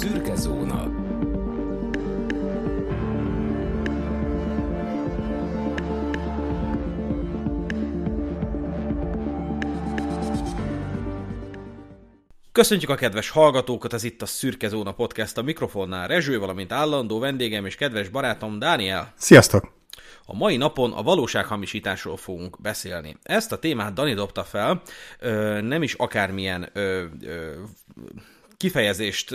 Szürke zóna. Köszöntjük a kedves hallgatókat, ez itt a Szürke Zóna Podcast a mikrofonnál Rezső, valamint állandó vendégem és kedves barátom Dániel. Sziasztok! A mai napon a valósághamisításról fogunk beszélni. Ezt a témát Dani dobta fel, nem is akármilyen kifejezést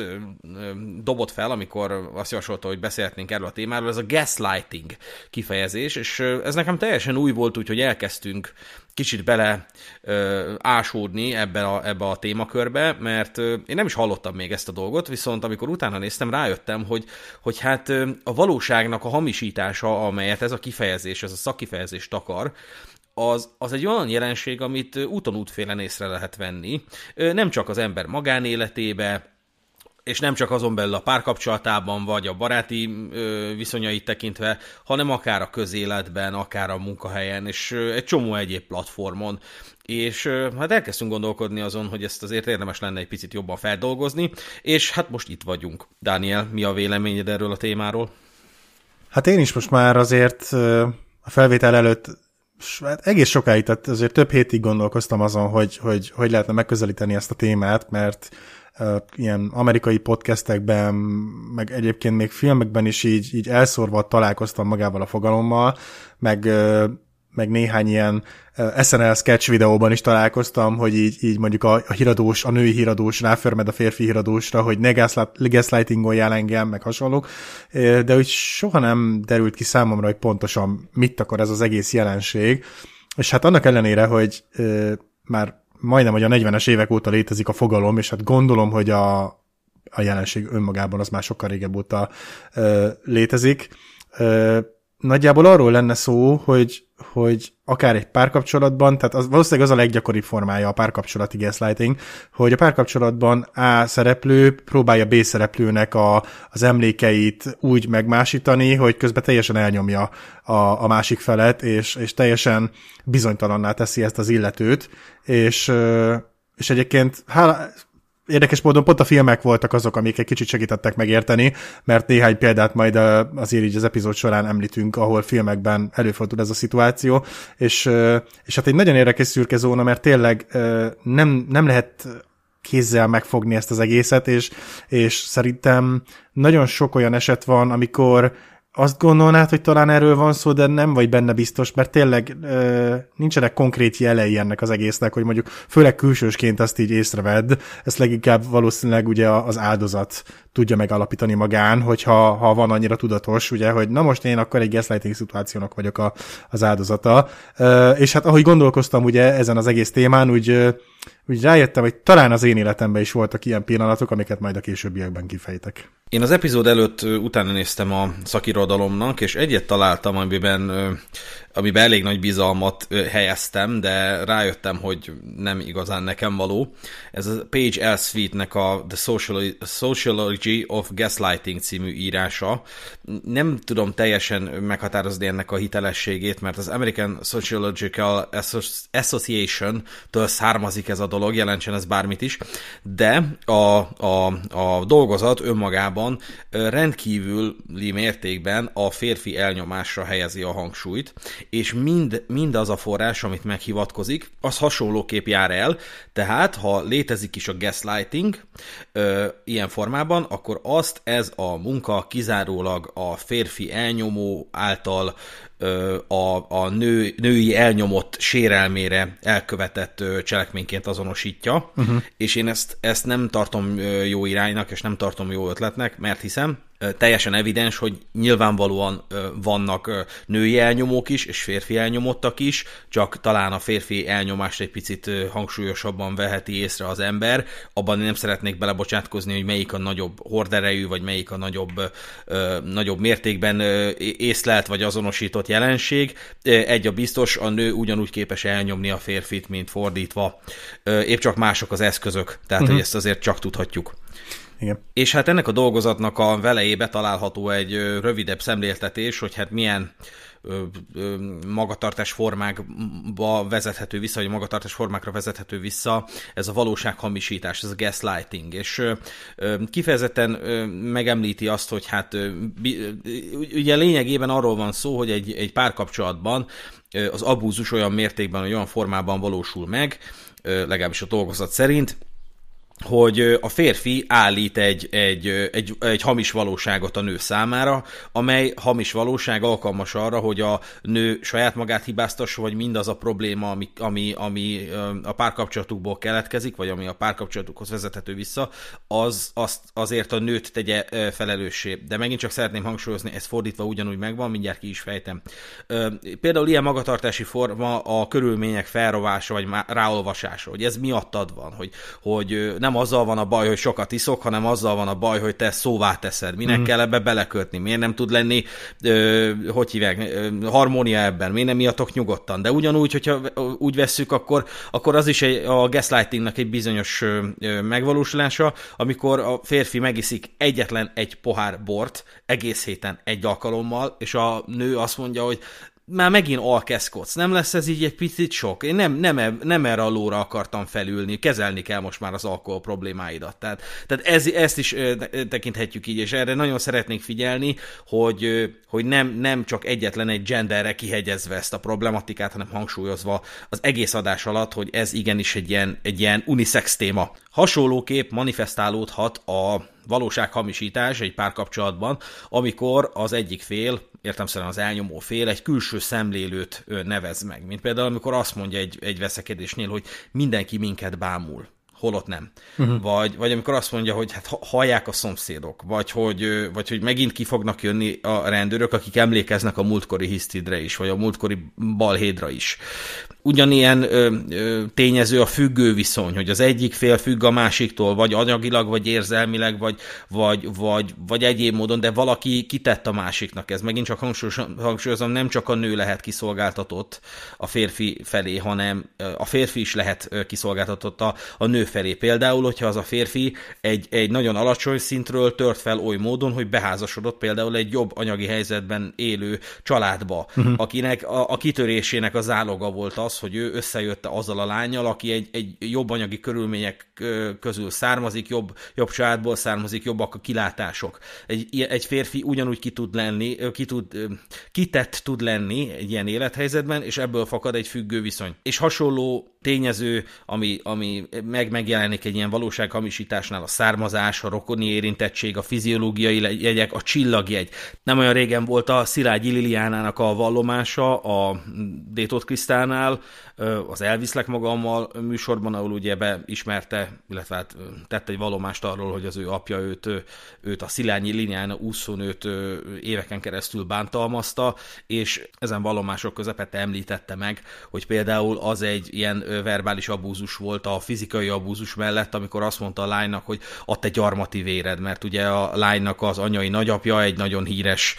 dobott fel, amikor azt javasolta, hogy beszélhetnénk erről a témáról, ez a gaslighting kifejezés, és ez nekem teljesen új volt, úgyhogy elkezdtünk kicsit bele ö, ásódni ebbe a, ebbe a témakörbe, mert ö, én nem is hallottam még ezt a dolgot, viszont amikor utána néztem, rájöttem, hogy, hogy hát ö, a valóságnak a hamisítása, amelyet ez a kifejezés, ez a szakifejezés takar, az, az egy olyan jelenség, amit úton útfélen észre lehet venni. Nem csak az ember magánéletébe, és nem csak azon belül a párkapcsolatában, vagy a baráti viszonyait tekintve, hanem akár a közéletben, akár a munkahelyen, és egy csomó egyéb platformon. És hát elkezdtünk gondolkodni azon, hogy ezt azért érdemes lenne egy picit jobban feldolgozni, és hát most itt vagyunk. Dániel, mi a véleményed erről a témáról? Hát én is most már azért a felvétel előtt hát egész sokáig, tehát azért több hétig gondolkoztam azon, hogy, hogy hogy lehetne megközelíteni ezt a témát, mert uh, ilyen amerikai podcastekben, meg egyébként még filmekben is így, így elszórva találkoztam magával a fogalommal, meg meg néhány ilyen SNL sketch videóban is találkoztam, hogy így, így mondjuk a, a híradós, a női híradós ráförmed a férfi híradósra, hogy ne gaslightingoljál engem, meg hasonlók, de úgy soha nem derült ki számomra, hogy pontosan mit akar ez az egész jelenség, és hát annak ellenére, hogy már majdnem, hogy a 40-es évek óta létezik a fogalom, és hát gondolom, hogy a, a jelenség önmagában az már sokkal régebb óta létezik, nagyjából arról lenne szó, hogy, hogy akár egy párkapcsolatban, tehát az, valószínűleg az a leggyakoribb formája a párkapcsolati gaslighting, hogy a párkapcsolatban A szereplő próbálja B szereplőnek a, az emlékeit úgy megmásítani, hogy közben teljesen elnyomja a, a másik felet, és, és teljesen bizonytalanná teszi ezt az illetőt, és, és egyébként hála, érdekes módon pont a filmek voltak azok, amik egy kicsit segítettek megérteni, mert néhány példát majd azért így az epizód során említünk, ahol filmekben előfordul ez a szituáció, és, és hát egy nagyon érdekes szürke zóna, mert tényleg nem, nem lehet kézzel megfogni ezt az egészet, és, és szerintem nagyon sok olyan eset van, amikor azt gondolnád, hogy talán erről van szó, de nem vagy benne biztos, mert tényleg ö, nincsenek konkrét jelei ennek az egésznek, hogy mondjuk főleg külsősként azt így észrevedd, ezt leginkább valószínűleg ugye az áldozat tudja megalapítani magán, hogyha ha van annyira tudatos, ugye, hogy na most én akkor egy gaslighting szituációnak vagyok a, az áldozata. Ö, és hát ahogy gondolkoztam ugye ezen az egész témán, úgy ö, úgy rájöttem, hogy talán az én életemben is voltak ilyen pillanatok, amiket majd a későbbiekben kifejtek. Én az epizód előtt utána néztem a szakirodalomnak, és egyet találtam, amiben, amiben elég nagy bizalmat helyeztem, de rájöttem, hogy nem igazán nekem való. Ez a Page sweet nek a The Sociology of Gaslighting című írása. Nem tudom teljesen meghatározni ennek a hitelességét, mert az American Sociological Association-től származik ez a dolog, jelentsen ez bármit is, de a, a, a dolgozat önmagában rendkívüli mértékben a férfi elnyomásra helyezi a hangsúlyt, és mind, mind az a forrás, amit meghivatkozik, az hasonlóképp jár el, tehát ha létezik is a gaslighting ö, ilyen formában, akkor azt ez a munka kizárólag a férfi elnyomó által a, a nő, női elnyomott sérelmére elkövetett cselekményként azonosítja, uh-huh. és én ezt, ezt nem tartom jó iránynak, és nem tartom jó ötletnek, mert hiszem, teljesen evidens, hogy nyilvánvalóan vannak női elnyomók is, és férfi elnyomottak is, csak talán a férfi elnyomást egy picit hangsúlyosabban veheti észre az ember. Abban nem szeretnék belebocsátkozni, hogy melyik a nagyobb horderejű, vagy melyik a nagyobb, nagyobb mértékben észlelt, vagy azonosított jelenség. Egy a biztos, a nő ugyanúgy képes elnyomni a férfit, mint fordítva. Épp csak mások az eszközök, tehát uh-huh. hogy mhm. ezt azért csak tudhatjuk. Igen. És hát ennek a dolgozatnak a velejébe található egy rövidebb szemléltetés, hogy hát milyen magatartás formákba vezethető vissza, vagy magatartás formákra vezethető vissza ez a valósághamisítás, ez a gaslighting. És kifejezetten megemlíti azt, hogy hát ugye lényegében arról van szó, hogy egy, egy párkapcsolatban az abúzus olyan mértékben, olyan formában valósul meg, legalábbis a dolgozat szerint, hogy a férfi állít egy, egy, egy, egy hamis valóságot a nő számára, amely hamis valóság alkalmas arra, hogy a nő saját magát hibáztassa, vagy mindaz a probléma, ami, ami, ami a párkapcsolatukból keletkezik, vagy ami a párkapcsolatukhoz vezethető vissza, az azt azért a nőt tegye felelőssé. De megint csak szeretném hangsúlyozni, ez fordítva ugyanúgy megvan, mindjárt ki is fejtem. Például ilyen magatartási forma a körülmények felrovása, vagy ráolvasása, hogy ez miattad van, hogy, hogy nem nem azzal van a baj, hogy sokat iszok, hanem azzal van a baj, hogy te szóvá teszed. Minek mm. kell ebbe belekötni? Miért nem tud lenni, ö, hogy hívják, ö, harmónia ebben? Miért nem miattok nyugodtan? De ugyanúgy, hogyha úgy vesszük, akkor, akkor az is egy, a gaslightingnak egy bizonyos ö, ö, megvalósulása, amikor a férfi megiszik egyetlen egy pohár bort egész héten egy alkalommal, és a nő azt mondja, hogy már megint alkeszkodsz, nem lesz ez így egy picit sok? Én nem, nem, e- nem erre a lóra akartam felülni, kezelni kell most már az alkohol problémáidat. Tehát, tehát ez, ezt is tekinthetjük így, és erre nagyon szeretnék figyelni, hogy, hogy nem, nem csak egyetlen egy genderre kihegyezve ezt a problematikát, hanem hangsúlyozva az egész adás alatt, hogy ez igenis egy ilyen, egy ilyen unisex téma. Hasonlóképp manifestálódhat a valósághamisítás egy párkapcsolatban, amikor az egyik fél, értemszerűen az elnyomó fél, egy külső szemlélőt nevez meg. Mint például, amikor azt mondja egy, egy veszekedésnél, hogy mindenki minket bámul holott nem. Uh-huh. Vagy, vagy amikor azt mondja, hogy hát hallják a szomszédok, vagy hogy, vagy hogy megint ki fognak jönni a rendőrök, akik emlékeznek a múltkori hisztidre is, vagy a múltkori balhédra is ugyanilyen ö, ö, tényező a függő viszony, hogy az egyik fél függ a másiktól, vagy anyagilag, vagy érzelmileg, vagy, vagy, vagy, vagy egyéb módon, de valaki kitett a másiknak. Ez megint csak hangsúlyozom, nem csak a nő lehet kiszolgáltatott a férfi felé, hanem a férfi is lehet kiszolgáltatott a, a nő felé. Például, hogyha az a férfi egy, egy nagyon alacsony szintről tört fel oly módon, hogy beházasodott például egy jobb anyagi helyzetben élő családba, uh-huh. akinek a, a kitörésének az záloga volt az, az, hogy ő összejött azzal a lányjal, aki egy, egy jobb anyagi körülmények közül származik, jobb, jobb családból származik, jobbak a kilátások. Egy, egy férfi ugyanúgy ki tud lenni, ki tud, kitett tud lenni egy ilyen élethelyzetben, és ebből fakad egy függő viszony. És hasonló tényező, ami, ami meg megjelenik egy ilyen valósághamisításnál, a származás, a rokoni érintettség, a fiziológiai jegyek, a csillagjegy. Nem olyan régen volt a Szilágyi Liliánának a vallomása a Détót Krisztánál, az Elviszlek magammal műsorban, ahol ugye beismerte, illetve hát tett egy valomást arról, hogy az ő apja őt, őt a Szilányi linyán úszónőt éveken keresztül bántalmazta, és ezen valomások közepette említette meg, hogy például az egy ilyen verbális abúzus volt a fizikai abúzus mellett, amikor azt mondta a lánynak, hogy a te gyarmati véred, mert ugye a lánynak az anyai nagyapja egy nagyon híres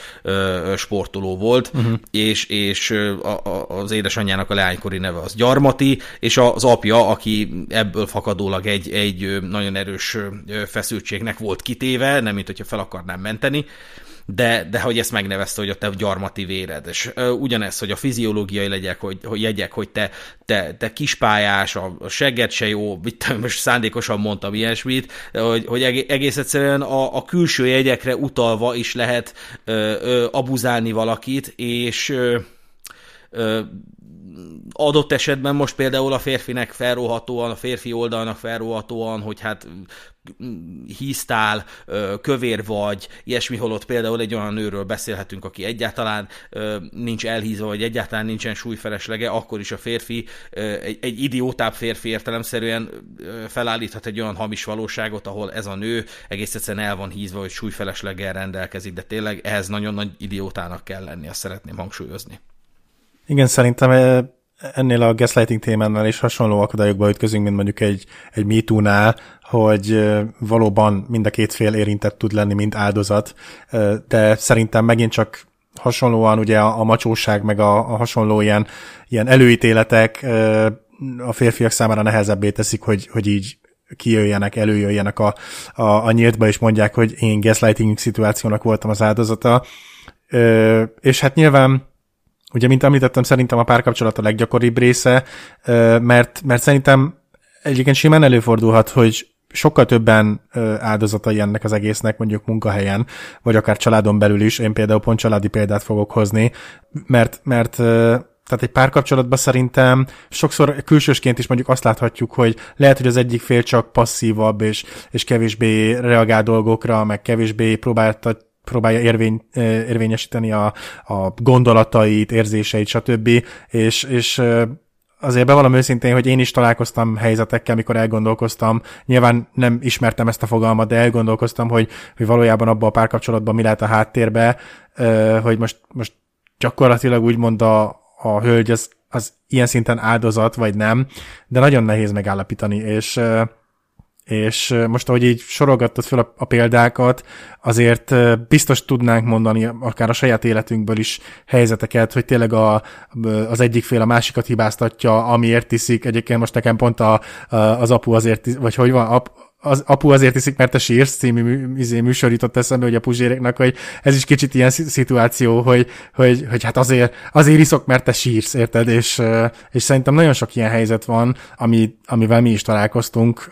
sportoló volt, uh-huh. és, és a, a, az édesanyjának a leánykor egykori neve az Gyarmati, és az apja, aki ebből fakadólag egy, egy nagyon erős feszültségnek volt kitéve, nem mint hogyha fel akarnám menteni, de, de hogy ezt megnevezte, hogy a te gyarmati véred, és ö, ugyanez, hogy a fiziológiai legyek, hogy, hogy jegyek, hogy te, te, te kispályás, a, a segged se jó, mit, most szándékosan mondtam ilyesmit, hogy, hogy egész egyszerűen a, a külső jegyekre utalva is lehet ö, ö, abuzálni valakit, és ö, ö, adott esetben most például a férfinek felróhatóan, a férfi oldalnak felróhatóan, hogy hát mm, híztál, kövér vagy, ilyesmi holott például egy olyan nőről beszélhetünk, aki egyáltalán nincs elhízva, vagy egyáltalán nincsen súlyfeleslege, akkor is a férfi, egy, egy idiótább férfi értelemszerűen felállíthat egy olyan hamis valóságot, ahol ez a nő egész egyszerűen el van hízva, hogy súlyfelesleggel rendelkezik, de tényleg ehhez nagyon nagy idiótának kell lenni, azt szeretném hangsúlyozni. Igen, szerintem eh, ennél a gaslighting témánál is hasonló akadályokba ütközünk, mint mondjuk egy, egy MeToo-nál, hogy eh, valóban mind a két fél érintett tud lenni, mint áldozat, eh, de szerintem megint csak hasonlóan ugye a, a macsóság, meg a, a hasonló ilyen, ilyen előítéletek a férfiak számára nehezebbé teszik, hogy, hogy így kijöjjenek, előjöjjenek a, a, a nyíltba, és mondják, hogy én gaslighting szituációnak voltam az áldozata. Ö, és hát nyilván Ugye, mint említettem, szerintem a párkapcsolat a leggyakoribb része, mert, mert szerintem egyébként simán előfordulhat, hogy sokkal többen áldozatai ennek az egésznek, mondjuk munkahelyen, vagy akár családon belül is. Én például pont családi példát fogok hozni, mert, mert tehát egy párkapcsolatban szerintem sokszor külsősként is mondjuk azt láthatjuk, hogy lehet, hogy az egyik fél csak passzívabb és, és kevésbé reagál dolgokra, meg kevésbé próbáltat próbálja érvény, érvényesíteni a, a gondolatait, érzéseit, stb. És, és azért bevallom őszintén, hogy én is találkoztam helyzetekkel, mikor elgondolkoztam. Nyilván nem ismertem ezt a fogalmat, de elgondolkoztam, hogy, hogy valójában abban a párkapcsolatban mi lehet a háttérbe, hogy most, most gyakorlatilag mond a, a hölgy az, az ilyen szinten áldozat, vagy nem, de nagyon nehéz megállapítani, és és most, ahogy így sorolgattad fel a, példákat, azért biztos tudnánk mondani akár a saját életünkből is helyzeteket, hogy tényleg a, az egyik fél a másikat hibáztatja, amiért tiszik. Egyébként most nekem pont a, az apu azért, vagy hogy van, ap, az apu azért iszik, mert a sírsz című izé, műsor jutott eszembe, hogy a puzséreknek, hogy ez is kicsit ilyen szituáció, hogy, hogy, hogy hát azért, azért iszok, mert te sírsz, érted? És, és szerintem nagyon sok ilyen helyzet van, ami, amivel mi is találkoztunk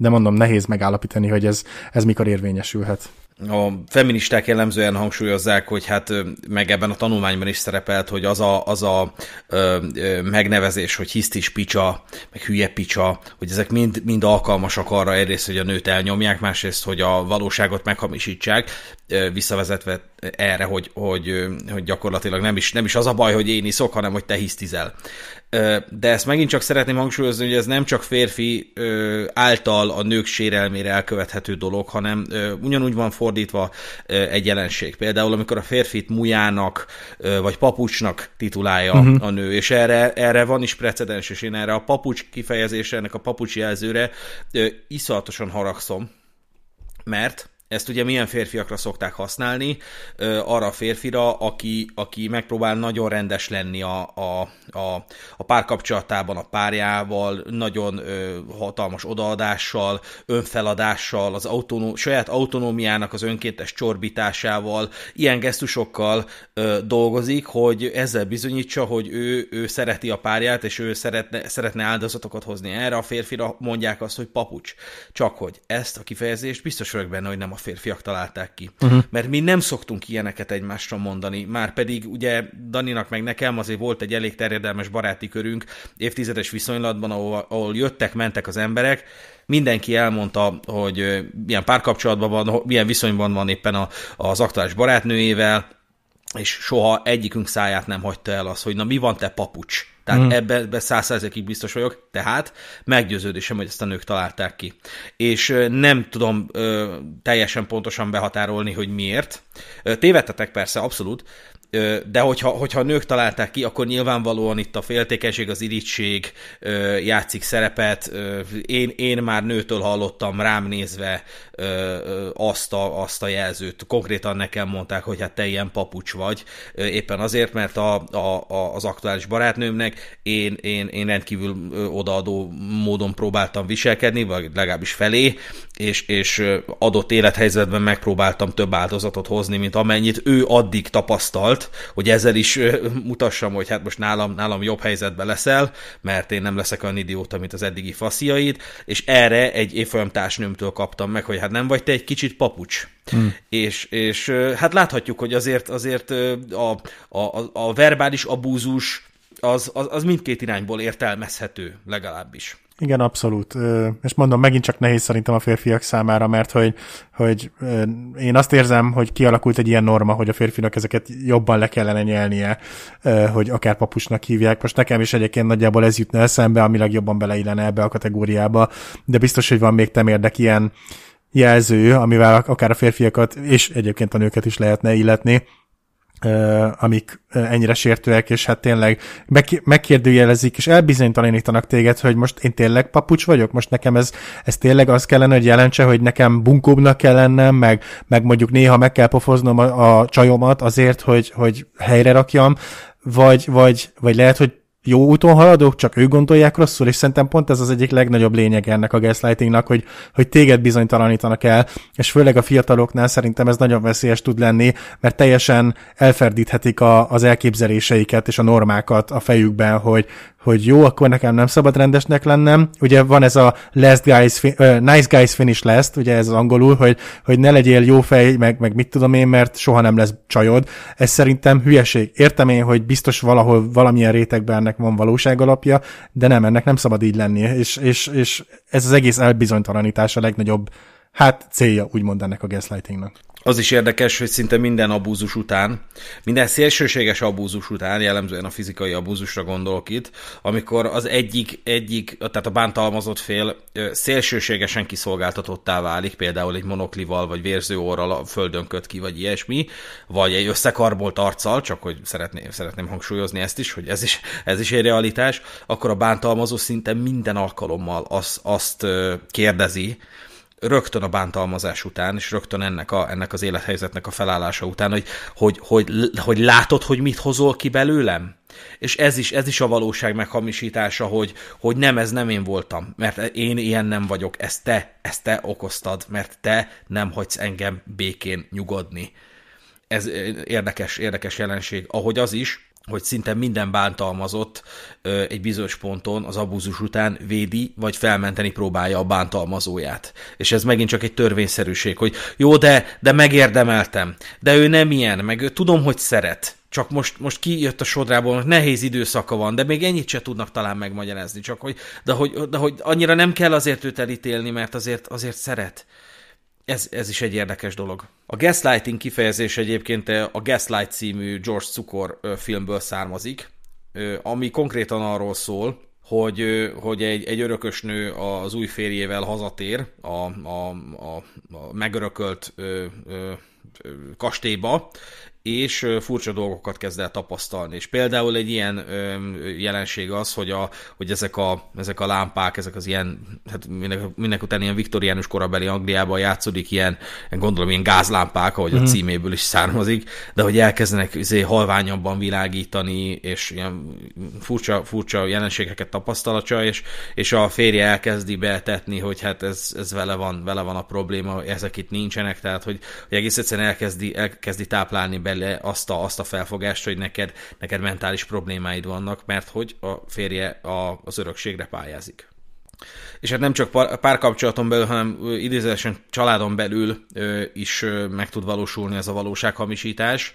de mondom, nehéz megállapítani, hogy ez, ez mikor érvényesülhet. A feministák jellemzően hangsúlyozzák, hogy hát meg ebben a tanulmányban is szerepelt, hogy az a, az a ö, ö, megnevezés, hogy hisztis picsa, meg hülye picsa, hogy ezek mind, mind alkalmasak arra egyrészt, hogy a nőt elnyomják, másrészt, hogy a valóságot meghamisítsák, visszavezetve erre, hogy, hogy, hogy gyakorlatilag nem is, nem is az a baj, hogy én iszok, hanem hogy te hisztizel. De ezt megint csak szeretném hangsúlyozni, hogy ez nem csak férfi által a nők sérelmére elkövethető dolog, hanem ugyanúgy van fordítva egy jelenség. Például, amikor a férfit mujának vagy papucsnak titulálja uh-huh. a nő, és erre, erre van is precedens, és én erre a papucs kifejezésre, ennek a papucs jelzőre iszonyatosan haragszom, mert ezt ugye milyen férfiakra szokták használni? Arra a férfira, aki, aki megpróbál nagyon rendes lenni a, a, a, a párkapcsolatában a párjával, nagyon ö, hatalmas odaadással, önfeladással, az autonó, saját autonómiának az önkéntes csorbításával, ilyen gesztusokkal ö, dolgozik, hogy ezzel bizonyítsa, hogy ő, ő szereti a párját, és ő szeretne, szeretne áldozatokat hozni. Erre a férfira mondják azt, hogy papucs. Csak hogy ezt a kifejezést biztos vagyok benne, hogy nem a férfiak találták ki. Uh-huh. Mert mi nem szoktunk ilyeneket egymásra mondani, már pedig ugye Daninak meg nekem azért volt egy elég terjedelmes baráti körünk évtizedes viszonylatban, ahol, ahol jöttek, mentek az emberek, mindenki elmondta, hogy milyen párkapcsolatban van, milyen viszonyban van éppen a, az aktuális barátnőjével, és soha egyikünk száját nem hagyta el az, hogy na mi van te papucs? Tehát mm. ebben ebbe százszerzékig biztos vagyok, tehát meggyőződésem, hogy ezt a nők találták ki. És nem tudom ö, teljesen pontosan behatárolni, hogy miért. Tévedtetek persze, abszolút, ö, de hogyha, hogyha a nők találták ki, akkor nyilvánvalóan itt a féltékenység, az irítség ö, játszik szerepet. Ö, én, én már nőtől hallottam rám nézve azt a, azt a jelzőt. Konkrétan nekem mondták, hogy hát te ilyen papucs vagy, éppen azért, mert a, a, a, az aktuális barátnőmnek én, én, én rendkívül odaadó módon próbáltam viselkedni, vagy legalábbis felé, és, és adott élethelyzetben megpróbáltam több áldozatot hozni, mint amennyit ő addig tapasztalt, hogy ezzel is mutassam, hogy hát most nálam, nálam jobb helyzetben leszel, mert én nem leszek olyan idióta, mint az eddigi fasziaid, és erre egy évfolyam társnőmtől kaptam meg, hogy hát akár nem vagy te egy kicsit papucs. Hmm. És, és hát láthatjuk, hogy azért, azért a, a, a verbális abúzus az, az, az mindkét irányból értelmezhető legalábbis. Igen, abszolút. És mondom, megint csak nehéz szerintem a férfiak számára, mert hogy, hogy én azt érzem, hogy kialakult egy ilyen norma, hogy a férfinak ezeket jobban le kellene nyelnie, hogy akár papusnak hívják. Most nekem is egyébként nagyjából ez jutna eszembe, ami legjobban beleillene ebbe a kategóriába, de biztos, hogy van még temérdek ilyen, jelző, amivel akár a férfiakat és egyébként a nőket is lehetne illetni, amik ennyire sértőek, és hát tényleg megkérdőjelezik, és elbizonytalanítanak téged, hogy most én tényleg papucs vagyok, most nekem ez, ez tényleg az kellene, hogy jelentse, hogy nekem bunkóbbnak kell lennem, meg, meg mondjuk néha meg kell pofoznom a, a csajomat azért, hogy, hogy helyre rakjam, vagy, vagy, vagy lehet, hogy jó úton haladok, csak ők gondolják rosszul, és szerintem pont ez az egyik legnagyobb lényeg ennek a gaslightingnak, hogy, hogy téged bizonytalanítanak el, és főleg a fiataloknál szerintem ez nagyon veszélyes tud lenni, mert teljesen elferdíthetik a, az elképzeléseiket és a normákat a fejükben, hogy, hogy jó, akkor nekem nem szabad rendesnek lennem. Ugye van ez a last guys, uh, nice guys finish last, ugye ez az angolul, hogy, hogy ne legyél jó fej, meg, meg mit tudom én, mert soha nem lesz csajod. Ez szerintem hülyeség. Értem én, hogy biztos valahol valamilyen rétegben ennek van valóság alapja, de nem, ennek nem szabad így lennie. És, és, és ez az egész elbizonytalanítás a legnagyobb hát célja úgymond ennek a gaslightingnak. Az is érdekes, hogy szinte minden abúzus után, minden szélsőséges abúzus után, jellemzően a fizikai abúzusra gondolok itt, amikor az egyik, egyik tehát a bántalmazott fél szélsőségesen kiszolgáltatottá válik, például egy monoklival, vagy vérző orral földön köt ki, vagy ilyesmi, vagy egy összekarbolt arccal, csak hogy szeretném, szeretném hangsúlyozni ezt is, hogy ez is, ez is egy realitás, akkor a bántalmazó szinte minden alkalommal azt, azt kérdezi, rögtön a bántalmazás után, és rögtön ennek, a, ennek az élethelyzetnek a felállása után, hogy, hogy, hogy, hogy látod, hogy mit hozol ki belőlem? És ez is, ez is a valóság meghamisítása, hogy, hogy nem, ez nem én voltam, mert én ilyen nem vagyok, ezt te, ezt te okoztad, mert te nem hagysz engem békén nyugodni. Ez eh, érdekes, érdekes jelenség, ahogy az is, hogy szinte minden bántalmazott ö, egy bizonyos ponton az abúzus után védi, vagy felmenteni próbálja a bántalmazóját. És ez megint csak egy törvényszerűség, hogy jó, de, de megérdemeltem, de ő nem ilyen, meg ő, tudom, hogy szeret, csak most, most kijött a sodrából, most nehéz időszaka van, de még ennyit se tudnak talán megmagyarázni, csak hogy, de hogy, de hogy annyira nem kell azért őt elítélni, mert azért, azért szeret. Ez, ez is egy érdekes dolog. A gaslighting kifejezés egyébként eh, a Gaslight című George Cukor eh, filmből származik, eh, ami konkrétan arról szól, hogy, hogy egy, egy örökös nő az új férjével hazatér a, a, a, a megörökölt ö, ö, kastélyba, és furcsa dolgokat kezd el tapasztalni. És például egy ilyen jelenség az, hogy, a, hogy ezek, a, ezek a lámpák, ezek az ilyen, hát minek, minek után ilyen viktoriánus korabeli Angliában játszódik ilyen, gondolom ilyen gázlámpák, ahogy mm-hmm. a mhm. címéből is származik, de hogy elkezdenek izé, halványabban világítani, és ilyen furcsa, furcsa jelenségeket tapasztal a csaj és, és a férje elkezdi betetni, hogy hát ez, ez vele, van, vele van a probléma, ezek itt nincsenek, tehát hogy, hogy egész egyszerűen elkezdi, elkezdi táplálni be bele azt a, azt a felfogást, hogy neked, neked mentális problémáid vannak, mert hogy a férje a, az örökségre pályázik. És hát nem csak párkapcsolaton belül, hanem idézősen családon belül is meg tud valósulni ez a valósághamisítás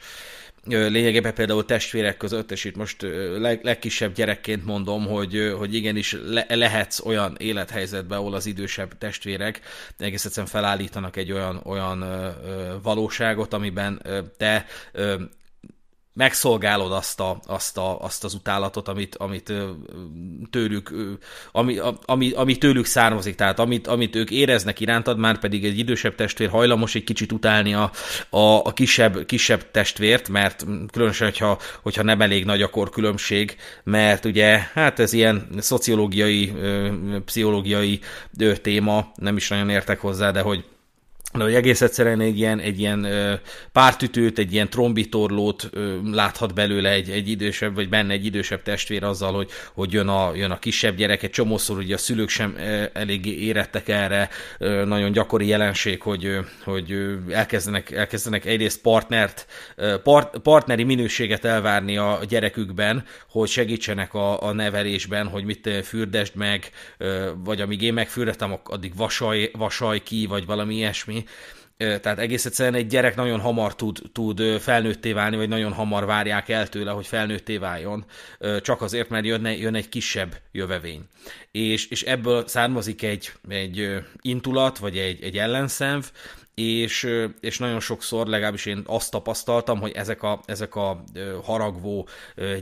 lényegében például testvérek között, és itt most leg, legkisebb gyerekként mondom, hogy, hogy igenis le, lehetsz olyan élethelyzetben, ahol az idősebb testvérek egész egyszerűen felállítanak egy olyan, olyan valóságot, amiben te megszolgálod azt, a, azt, a, azt az utálatot, amit, amit tőlük, ami, ami, ami tőlük származik, tehát amit, amit ők éreznek irántad, már pedig egy idősebb testvér hajlamos egy kicsit utálni a, a, a kisebb, kisebb testvért, mert különösen, hogyha, hogyha nem elég nagy a korkülönbség, mert ugye hát ez ilyen szociológiai, pszichológiai téma, nem is nagyon értek hozzá, de hogy de hogy egész egyszerűen egy ilyen, egy ilyen pártütőt, egy ilyen trombitorlót láthat belőle egy, egy idősebb, vagy benne egy idősebb testvér azzal, hogy, hogy jön, a, jön a kisebb gyerek, egy csomószor ugye a szülők sem elég érettek erre, nagyon gyakori jelenség, hogy, hogy elkezdenek, elkezdenek egyrészt partnert, part, partneri minőséget elvárni a gyerekükben, hogy segítsenek a, a nevelésben, hogy mit fürdesd meg, vagy amíg én megfürdetem, addig vasaj, vasaj ki, vagy valami ilyesmi, tehát egész egyszerűen egy gyerek nagyon hamar tud, tud felnőtté válni, vagy nagyon hamar várják el tőle, hogy felnőtté váljon, csak azért, mert jön, jön egy kisebb jövevény. És, és ebből származik egy, egy intulat, vagy egy, egy ellenszenv, és, és nagyon sokszor, legalábbis én azt tapasztaltam, hogy ezek a, ezek a haragvó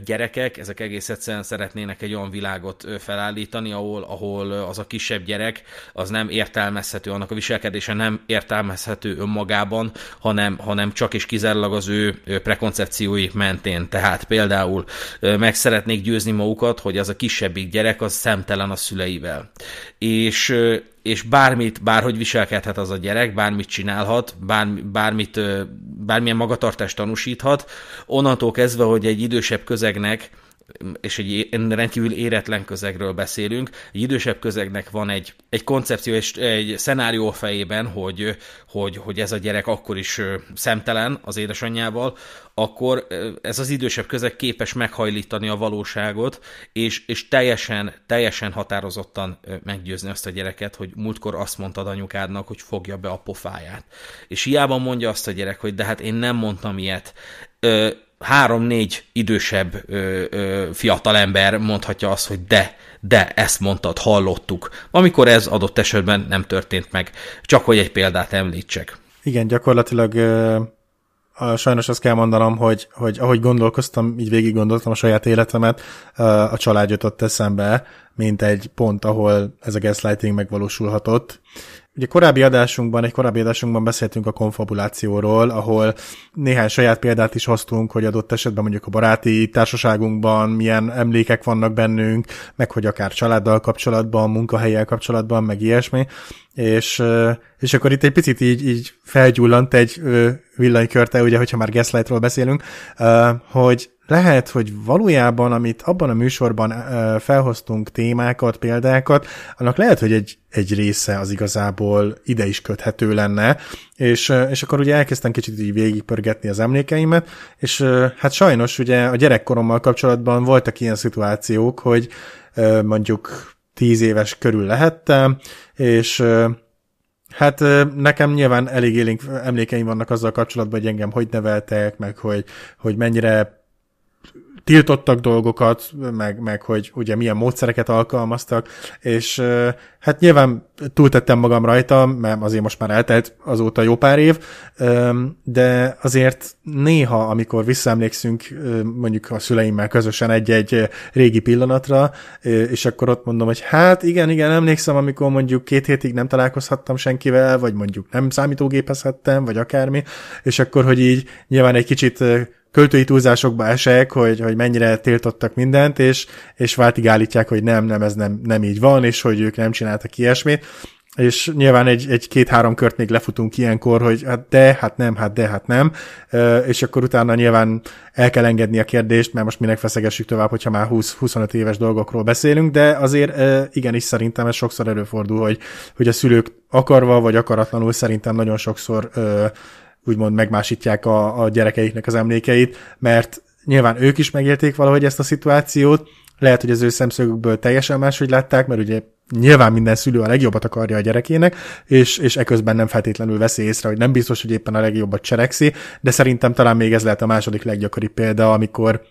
gyerekek, ezek egész egyszerűen szeretnének egy olyan világot felállítani, ahol, ahol az a kisebb gyerek, az nem értelmezhető, annak a viselkedése nem értelmezhető önmagában, hanem, hanem csak és kizárólag az ő prekoncepciói mentén. Tehát például meg szeretnék győzni magukat, hogy az a kisebbik gyerek az szemtelen a szüleivel. És, és bármit, bárhogy viselkedhet az a gyerek, bármit csinálhat, bár, bármit, bármilyen magatartást tanúsíthat, onnantól kezdve, hogy egy idősebb közegnek és egy rendkívül éretlen közegről beszélünk, egy idősebb közegnek van egy, egy koncepció, és egy szenárió a fejében, hogy, hogy, hogy ez a gyerek akkor is szemtelen az édesanyjával, akkor ez az idősebb közeg képes meghajlítani a valóságot, és, és teljesen, teljesen határozottan meggyőzni azt a gyereket, hogy múltkor azt mondtad anyukádnak, hogy fogja be a pofáját. És hiába mondja azt a gyerek, hogy de hát én nem mondtam ilyet, három-négy idősebb ö, ö, fiatalember mondhatja azt, hogy de, de ezt mondtad, hallottuk. Amikor ez adott esetben nem történt meg. Csak hogy egy példát említsek. Igen, gyakorlatilag ö, a, sajnos azt kell mondanom, hogy, hogy ahogy gondolkoztam, így végig gondoltam a saját életemet, ö, a család jutott eszembe, mint egy pont, ahol ez a gaslighting megvalósulhatott, Ugye korábbi adásunkban, egy korábbi adásunkban beszéltünk a konfabulációról, ahol néhány saját példát is hoztunk, hogy adott esetben mondjuk a baráti társaságunkban milyen emlékek vannak bennünk, meg hogy akár családdal kapcsolatban, munkahelyel kapcsolatban, meg ilyesmi. És, és akkor itt egy picit így, így felgyullant egy villanykörte, ugye, hogyha már Gaslightról beszélünk, hogy lehet, hogy valójában, amit abban a műsorban felhoztunk témákat, példákat, annak lehet, hogy egy, egy része az igazából ide is köthető lenne, és, és akkor ugye elkezdtem kicsit így végigpörgetni az emlékeimet, és hát sajnos ugye a gyerekkorommal kapcsolatban voltak ilyen szituációk, hogy mondjuk tíz éves körül lehettem, és Hát nekem nyilván elég élénk emlékeim vannak azzal kapcsolatban, hogy engem hogy neveltek, meg hogy, hogy mennyire tiltottak dolgokat, meg, meg hogy ugye milyen módszereket alkalmaztak, és hát nyilván túltettem magam rajta, mert azért most már eltelt azóta jó pár év, de azért néha, amikor visszaemlékszünk mondjuk a szüleimmel közösen egy-egy régi pillanatra, és akkor ott mondom, hogy hát igen, igen, emlékszem, amikor mondjuk két hétig nem találkozhattam senkivel, vagy mondjuk nem számítógépezhettem, vagy akármi, és akkor, hogy így nyilván egy kicsit költői túlzásokba esek, hogy, hogy mennyire tiltottak mindent, és, és váltig állítják, hogy nem, nem, ez nem, nem így van, és hogy ők nem csináltak ilyesmit, és nyilván egy, egy két-három kört még lefutunk ilyenkor, hogy hát de, hát nem, hát de, hát nem, és akkor utána nyilván el kell engedni a kérdést, mert most minek feszegessük tovább, hogyha már 20-25 éves dolgokról beszélünk, de azért igenis szerintem ez sokszor előfordul, hogy, hogy a szülők akarva vagy akaratlanul szerintem nagyon sokszor úgymond megmásítják a, a gyerekeiknek az emlékeit, mert nyilván ők is megélték valahogy ezt a szituációt, lehet, hogy az ő szemszögükből teljesen máshogy látták, mert ugye nyilván minden szülő a legjobbat akarja a gyerekének, és, és eközben nem feltétlenül veszi észre, hogy nem biztos, hogy éppen a legjobbat cselekszi, de szerintem talán még ez lehet a második leggyakoribb példa, amikor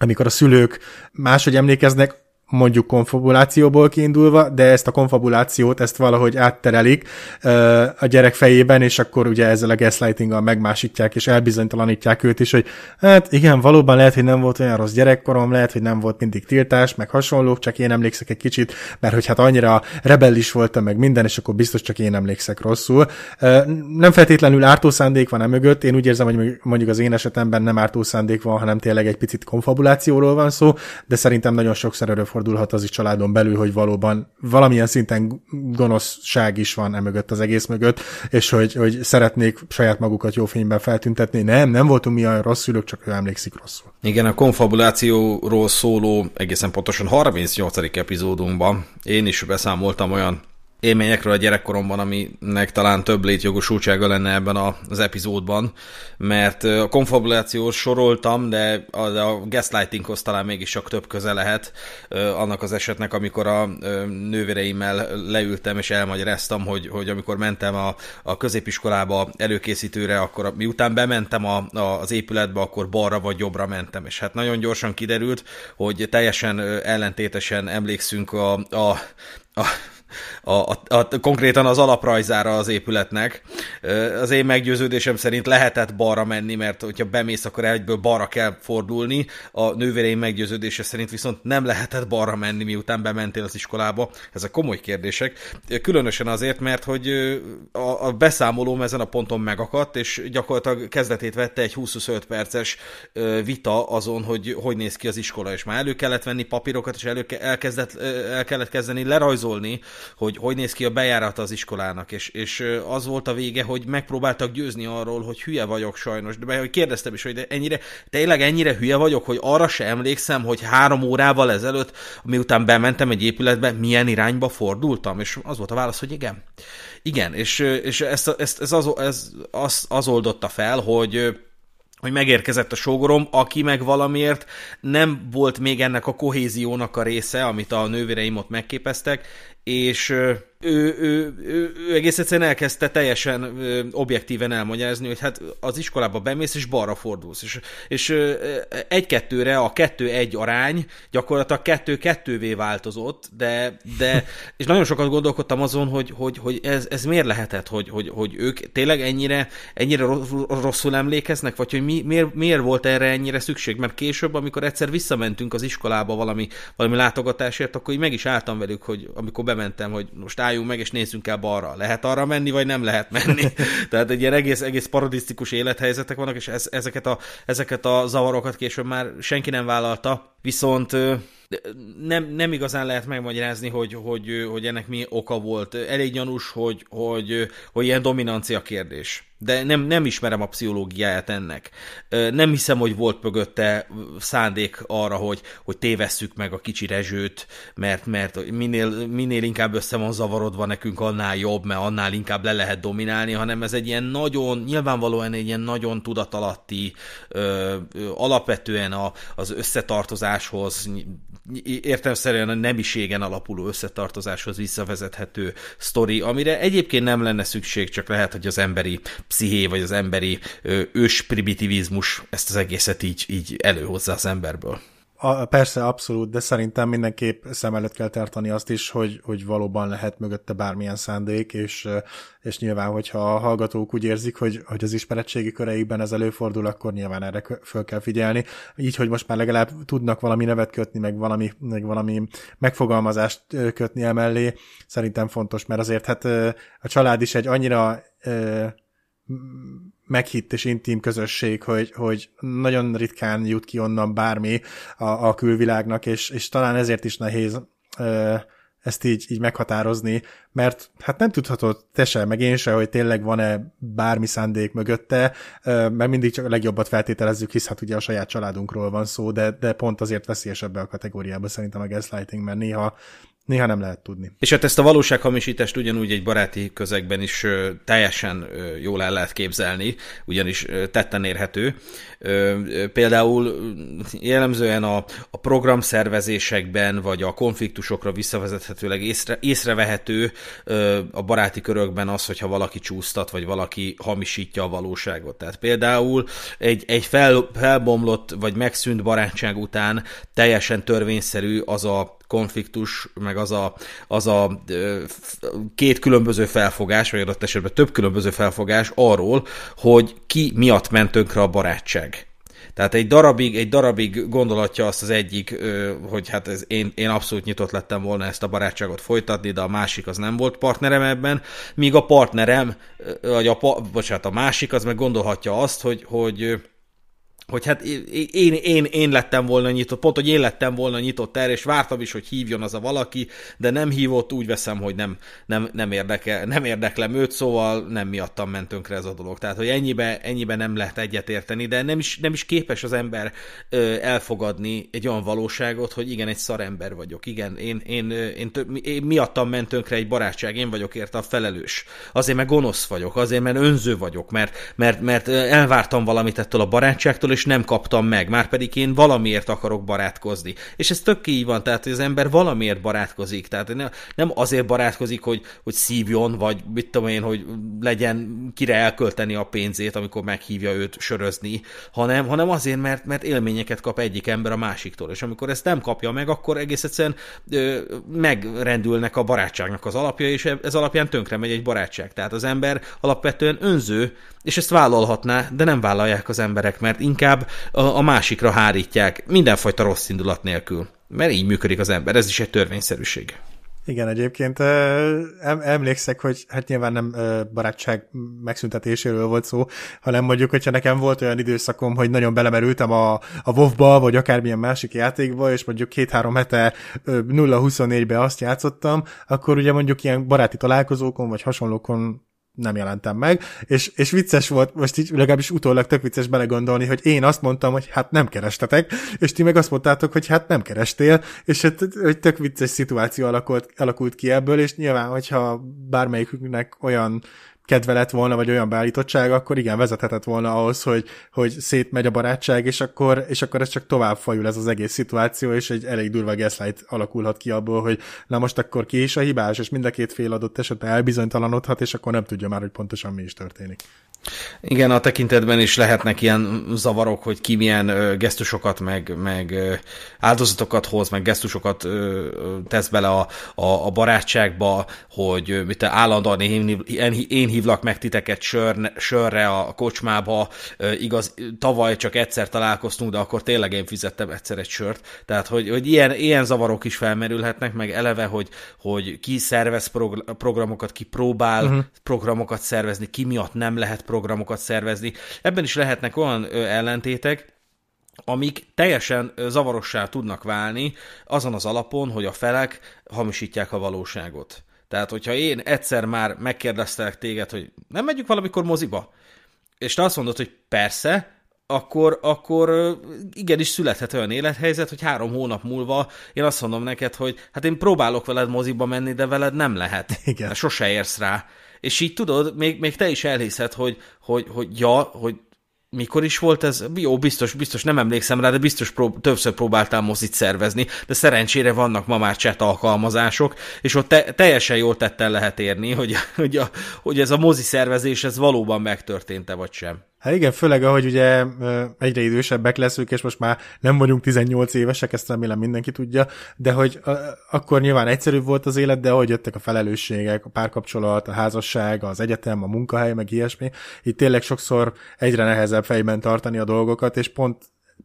amikor a szülők máshogy emlékeznek, mondjuk konfabulációból kiindulva, de ezt a konfabulációt, ezt valahogy átterelik ö, a gyerek fejében, és akkor ugye ezzel a gaslightinggal megmásítják, és elbizonytalanítják őt is, hogy hát igen, valóban lehet, hogy nem volt olyan rossz gyerekkorom, lehet, hogy nem volt mindig tiltás, meg hasonlók, csak én emlékszek egy kicsit, mert hogy hát annyira rebellis voltam meg minden, és akkor biztos csak én emlékszek rosszul. Ö, nem feltétlenül ártó szándék van emögött, mögött, én úgy érzem, hogy mondjuk az én esetemben nem ártó szándék van, hanem tényleg egy picit konfabulációról van szó, de szerintem nagyon sokszor előfordulhat az is családon belül, hogy valóban valamilyen szinten gonoszság is van emögött az egész mögött, és hogy, hogy szeretnék saját magukat jó fényben feltüntetni. Nem, nem voltunk mi olyan rossz szülők, csak ő emlékszik rosszul. Igen, a konfabulációról szóló egészen pontosan 38. epizódunkban én is beszámoltam olyan élményekről a gyerekkoromban, aminek talán több létjogosultsága lenne ebben az epizódban, mert a konfabulációt soroltam, de a, a gaslightinghoz talán mégis csak több köze lehet annak az esetnek, amikor a nővéreimmel leültem és elmagyaráztam, hogy, hogy amikor mentem a, a középiskolába előkészítőre, akkor miután bementem a, a, az épületbe, akkor balra vagy jobbra mentem, és hát nagyon gyorsan kiderült, hogy teljesen ellentétesen emlékszünk a, a, a a, a, a, konkrétan az alaprajzára az épületnek. Az én meggyőződésem szerint lehetett balra menni, mert hogyha bemész, akkor egyből balra kell fordulni. A nővéreim meggyőződése szerint viszont nem lehetett balra menni, miután bementél az iskolába. Ezek komoly kérdések. Különösen azért, mert hogy a, a beszámolóm ezen a ponton megakadt, és gyakorlatilag kezdetét vette egy 20-25 perces vita azon, hogy hogy néz ki az iskola, és már elő kellett venni papírokat, és elő, elkezdett, el kellett kezdeni lerajzolni hogy hogy néz ki a bejárata az iskolának, és, és az volt a vége, hogy megpróbáltak győzni arról, hogy hülye vagyok sajnos, de hogy kérdeztem is, hogy de ennyire, tényleg ennyire hülye vagyok, hogy arra se emlékszem, hogy három órával ezelőtt, miután bementem egy épületbe, milyen irányba fordultam, és az volt a válasz, hogy igen. Igen, és, és ezt, ezt, ez, az, ez az, az oldotta fel, hogy hogy megérkezett a sógorom, aki meg valamiért nem volt még ennek a kohéziónak a része, amit a nővéreim ott megképeztek, és ő, ő, ő, ő egész egyszerűen elkezdte teljesen ö, objektíven elmagyarázni, hogy hát az iskolába bemész és balra fordulsz. És, és egy-kettőre a kettő-egy arány gyakorlatilag kettő-kettővé változott, de, de és nagyon sokat gondolkodtam azon, hogy, hogy, hogy ez, ez miért lehetett, hogy, hogy, hogy ők tényleg ennyire, ennyire rosszul emlékeznek, vagy hogy mi, miért, miért volt erre ennyire szükség, mert később, amikor egyszer visszamentünk az iskolába valami, valami látogatásért, akkor így meg is álltam velük, hogy amikor bementem, hogy most álljunk meg, és nézzünk el balra. Lehet arra menni, vagy nem lehet menni. Tehát egy ilyen egész, egész paradisztikus élethelyzetek vannak, és ez, ezeket, a, ezeket a zavarokat később már senki nem vállalta viszont nem, nem igazán lehet megmagyarázni, hogy, hogy, hogy ennek mi oka volt. Elég gyanús, hogy, hogy, hogy ilyen dominancia kérdés. De nem, nem ismerem a pszichológiáját ennek. Nem hiszem, hogy volt mögötte szándék arra, hogy, hogy tévesszük meg a kicsi rezsőt, mert, mert minél, minél inkább össze van zavarodva nekünk, annál jobb, mert annál inkább le lehet dominálni, hanem ez egy ilyen nagyon, nyilvánvalóan egy ilyen nagyon tudatalatti, ö, ö, alapvetően a, az összetartozás összetartozáshoz, értelmszerűen a nemiségen alapuló összetartozáshoz visszavezethető sztori, amire egyébként nem lenne szükség, csak lehet, hogy az emberi psziché, vagy az emberi ős primitivizmus ezt az egészet így, így előhozza az emberből. A, persze, abszolút, de szerintem mindenképp szem előtt kell tartani azt is, hogy, hogy valóban lehet mögötte bármilyen szándék, és, és nyilván, hogyha a hallgatók úgy érzik, hogy, hogy az ismeretségi köreikben ez előfordul, akkor nyilván erre föl kell figyelni. Így, hogy most már legalább tudnak valami nevet kötni, meg valami, meg valami megfogalmazást kötni emellé, szerintem fontos, mert azért hát a család is egy annyira meghitt és intim közösség, hogy, hogy nagyon ritkán jut ki onnan bármi a, a külvilágnak, és, és talán ezért is nehéz ö, ezt így, így meghatározni, mert hát nem tudhatod te se, meg én se, hogy tényleg van-e bármi szándék mögötte, mert mindig csak a legjobbat feltételezzük, hisz hát ugye a saját családunkról van szó, de, de pont azért veszélyesebb a kategóriába szerintem a gaslighting, mert néha néha nem lehet tudni. És hát ezt a valósághamisítást ugyanúgy egy baráti közegben is teljesen jól el lehet képzelni, ugyanis tetten érhető. Például jellemzően a, a programszervezésekben, vagy a konfliktusokra visszavezethetőleg észre, észrevehető a baráti körökben az, hogyha valaki csúsztat, vagy valaki hamisítja a valóságot. Tehát például egy, egy fel, felbomlott, vagy megszűnt barátság után teljesen törvényszerű az a konfliktus, meg az a, az a két különböző felfogás, vagy adott esetben több különböző felfogás arról, hogy ki miatt ment tönkre a barátság. Tehát egy darabig, egy darabig gondolatja azt az egyik, hogy hát ez én, én abszolút nyitott lettem volna ezt a barátságot folytatni, de a másik az nem volt partnerem ebben, míg a partnerem, vagy a, bocsánat, a másik az meg gondolhatja azt, hogy, hogy hogy hát én, én, én lettem volna nyitott, pont, hogy én lettem volna nyitott erre, és vártam is, hogy hívjon az a valaki, de nem hívott, úgy veszem, hogy nem, nem, nem, érdeke, nem érdeklem őt, szóval nem miattam mentünkre ez a dolog. Tehát, hogy ennyibe, ennyibe nem lehet egyetérteni, de nem is, nem is képes az ember ö, elfogadni egy olyan valóságot, hogy igen, egy szar ember vagyok, igen, én, én, én, tö, én miattam mentünkre egy barátság, én vagyok érte a felelős. Azért, mert gonosz vagyok, azért, mert önző vagyok, mert, mert, mert elvártam valamit ettől a barátságtól, és nem kaptam meg, már pedig én valamiért akarok barátkozni. És ez tök így van, tehát hogy az ember valamiért barátkozik, tehát nem azért barátkozik, hogy, hogy szívjon, vagy mit tudom én, hogy legyen kire elkölteni a pénzét, amikor meghívja őt sörözni, hanem, hanem azért, mert, mert élményeket kap egyik ember a másiktól, és amikor ezt nem kapja meg, akkor egész egyszerűen ö, megrendülnek a barátságnak az alapja, és e- ez alapján tönkre megy egy barátság. Tehát az ember alapvetően önző, és ezt vállalhatná, de nem vállalják az emberek, mert inkább inkább a, másikra hárítják, mindenfajta rossz indulat nélkül. Mert így működik az ember, ez is egy törvényszerűség. Igen, egyébként emlékszek, hogy hát nyilván nem barátság megszüntetéséről volt szó, hanem mondjuk, hogyha nekem volt olyan időszakom, hogy nagyon belemerültem a, a WoW-ba, vagy akármilyen másik játékba, és mondjuk két-három hete 0-24-be azt játszottam, akkor ugye mondjuk ilyen baráti találkozókon, vagy hasonlókon nem jelentem meg, és, és vicces volt, most így legalábbis utólag tök vicces belegondolni, hogy én azt mondtam, hogy hát nem kerestetek, és ti meg azt mondtátok, hogy hát nem kerestél, és hát hogy tök vicces szituáció alakult, alakult ki ebből, és nyilván, hogyha bármelyikünknek olyan kedve lett volna, vagy olyan beállítottság, akkor igen, vezethetett volna ahhoz, hogy, hogy szétmegy a barátság, és akkor, és akkor ez csak tovább fajul ez az egész szituáció, és egy elég durva gaslight alakulhat ki abból, hogy na most akkor ki is a hibás, és mind a két fél adott esetben elbizonytalanodhat, és akkor nem tudja már, hogy pontosan mi is történik. Igen, a tekintetben is lehetnek ilyen zavarok, hogy ki milyen gesztusokat, meg, meg áldozatokat hoz, meg gesztusokat tesz bele a, a, a barátságba, hogy mit állandóan én, én, én hívlak meg titeket sör, sörre a kocsmába, igaz, tavaly csak egyszer találkoztunk, de akkor tényleg én fizettem egyszer egy sört. Tehát, hogy, hogy ilyen, ilyen zavarok is felmerülhetnek, meg eleve, hogy, hogy ki szervez programokat, ki próbál uh-huh. programokat szervezni, ki miatt nem lehet programokat szervezni. Ebben is lehetnek olyan ellentétek, amik teljesen zavarossá tudnak válni azon az alapon, hogy a felek hamisítják a valóságot. Tehát, hogyha én egyszer már megkérdeztelek téged, hogy nem megyünk valamikor moziba, és te azt mondod, hogy persze, akkor, akkor igenis születhet olyan élethelyzet, hogy három hónap múlva én azt mondom neked, hogy hát én próbálok veled moziba menni, de veled nem lehet. Igen. sose érsz rá. És így tudod, még, még te is elhiszed, hogy, hogy, hogy ja, hogy mikor is volt ez? Jó, biztos, biztos nem emlékszem rá, de biztos prób- többször próbáltam mozit szervezni, de szerencsére vannak ma már chat alkalmazások, és ott te- teljesen jól tetten lehet érni, hogy, hogy, a, hogy ez a mozi szervezés ez valóban megtörtént-e vagy sem. Hát igen, főleg ahogy ugye egyre idősebbek leszünk, és most már nem vagyunk 18 évesek, ezt remélem mindenki tudja, de hogy akkor nyilván egyszerűbb volt az élet, de ahogy jöttek a felelősségek, a párkapcsolat, a házasság, az egyetem, a munkahely, meg ilyesmi, itt tényleg sokszor egyre nehezebb fejben tartani a dolgokat, és pont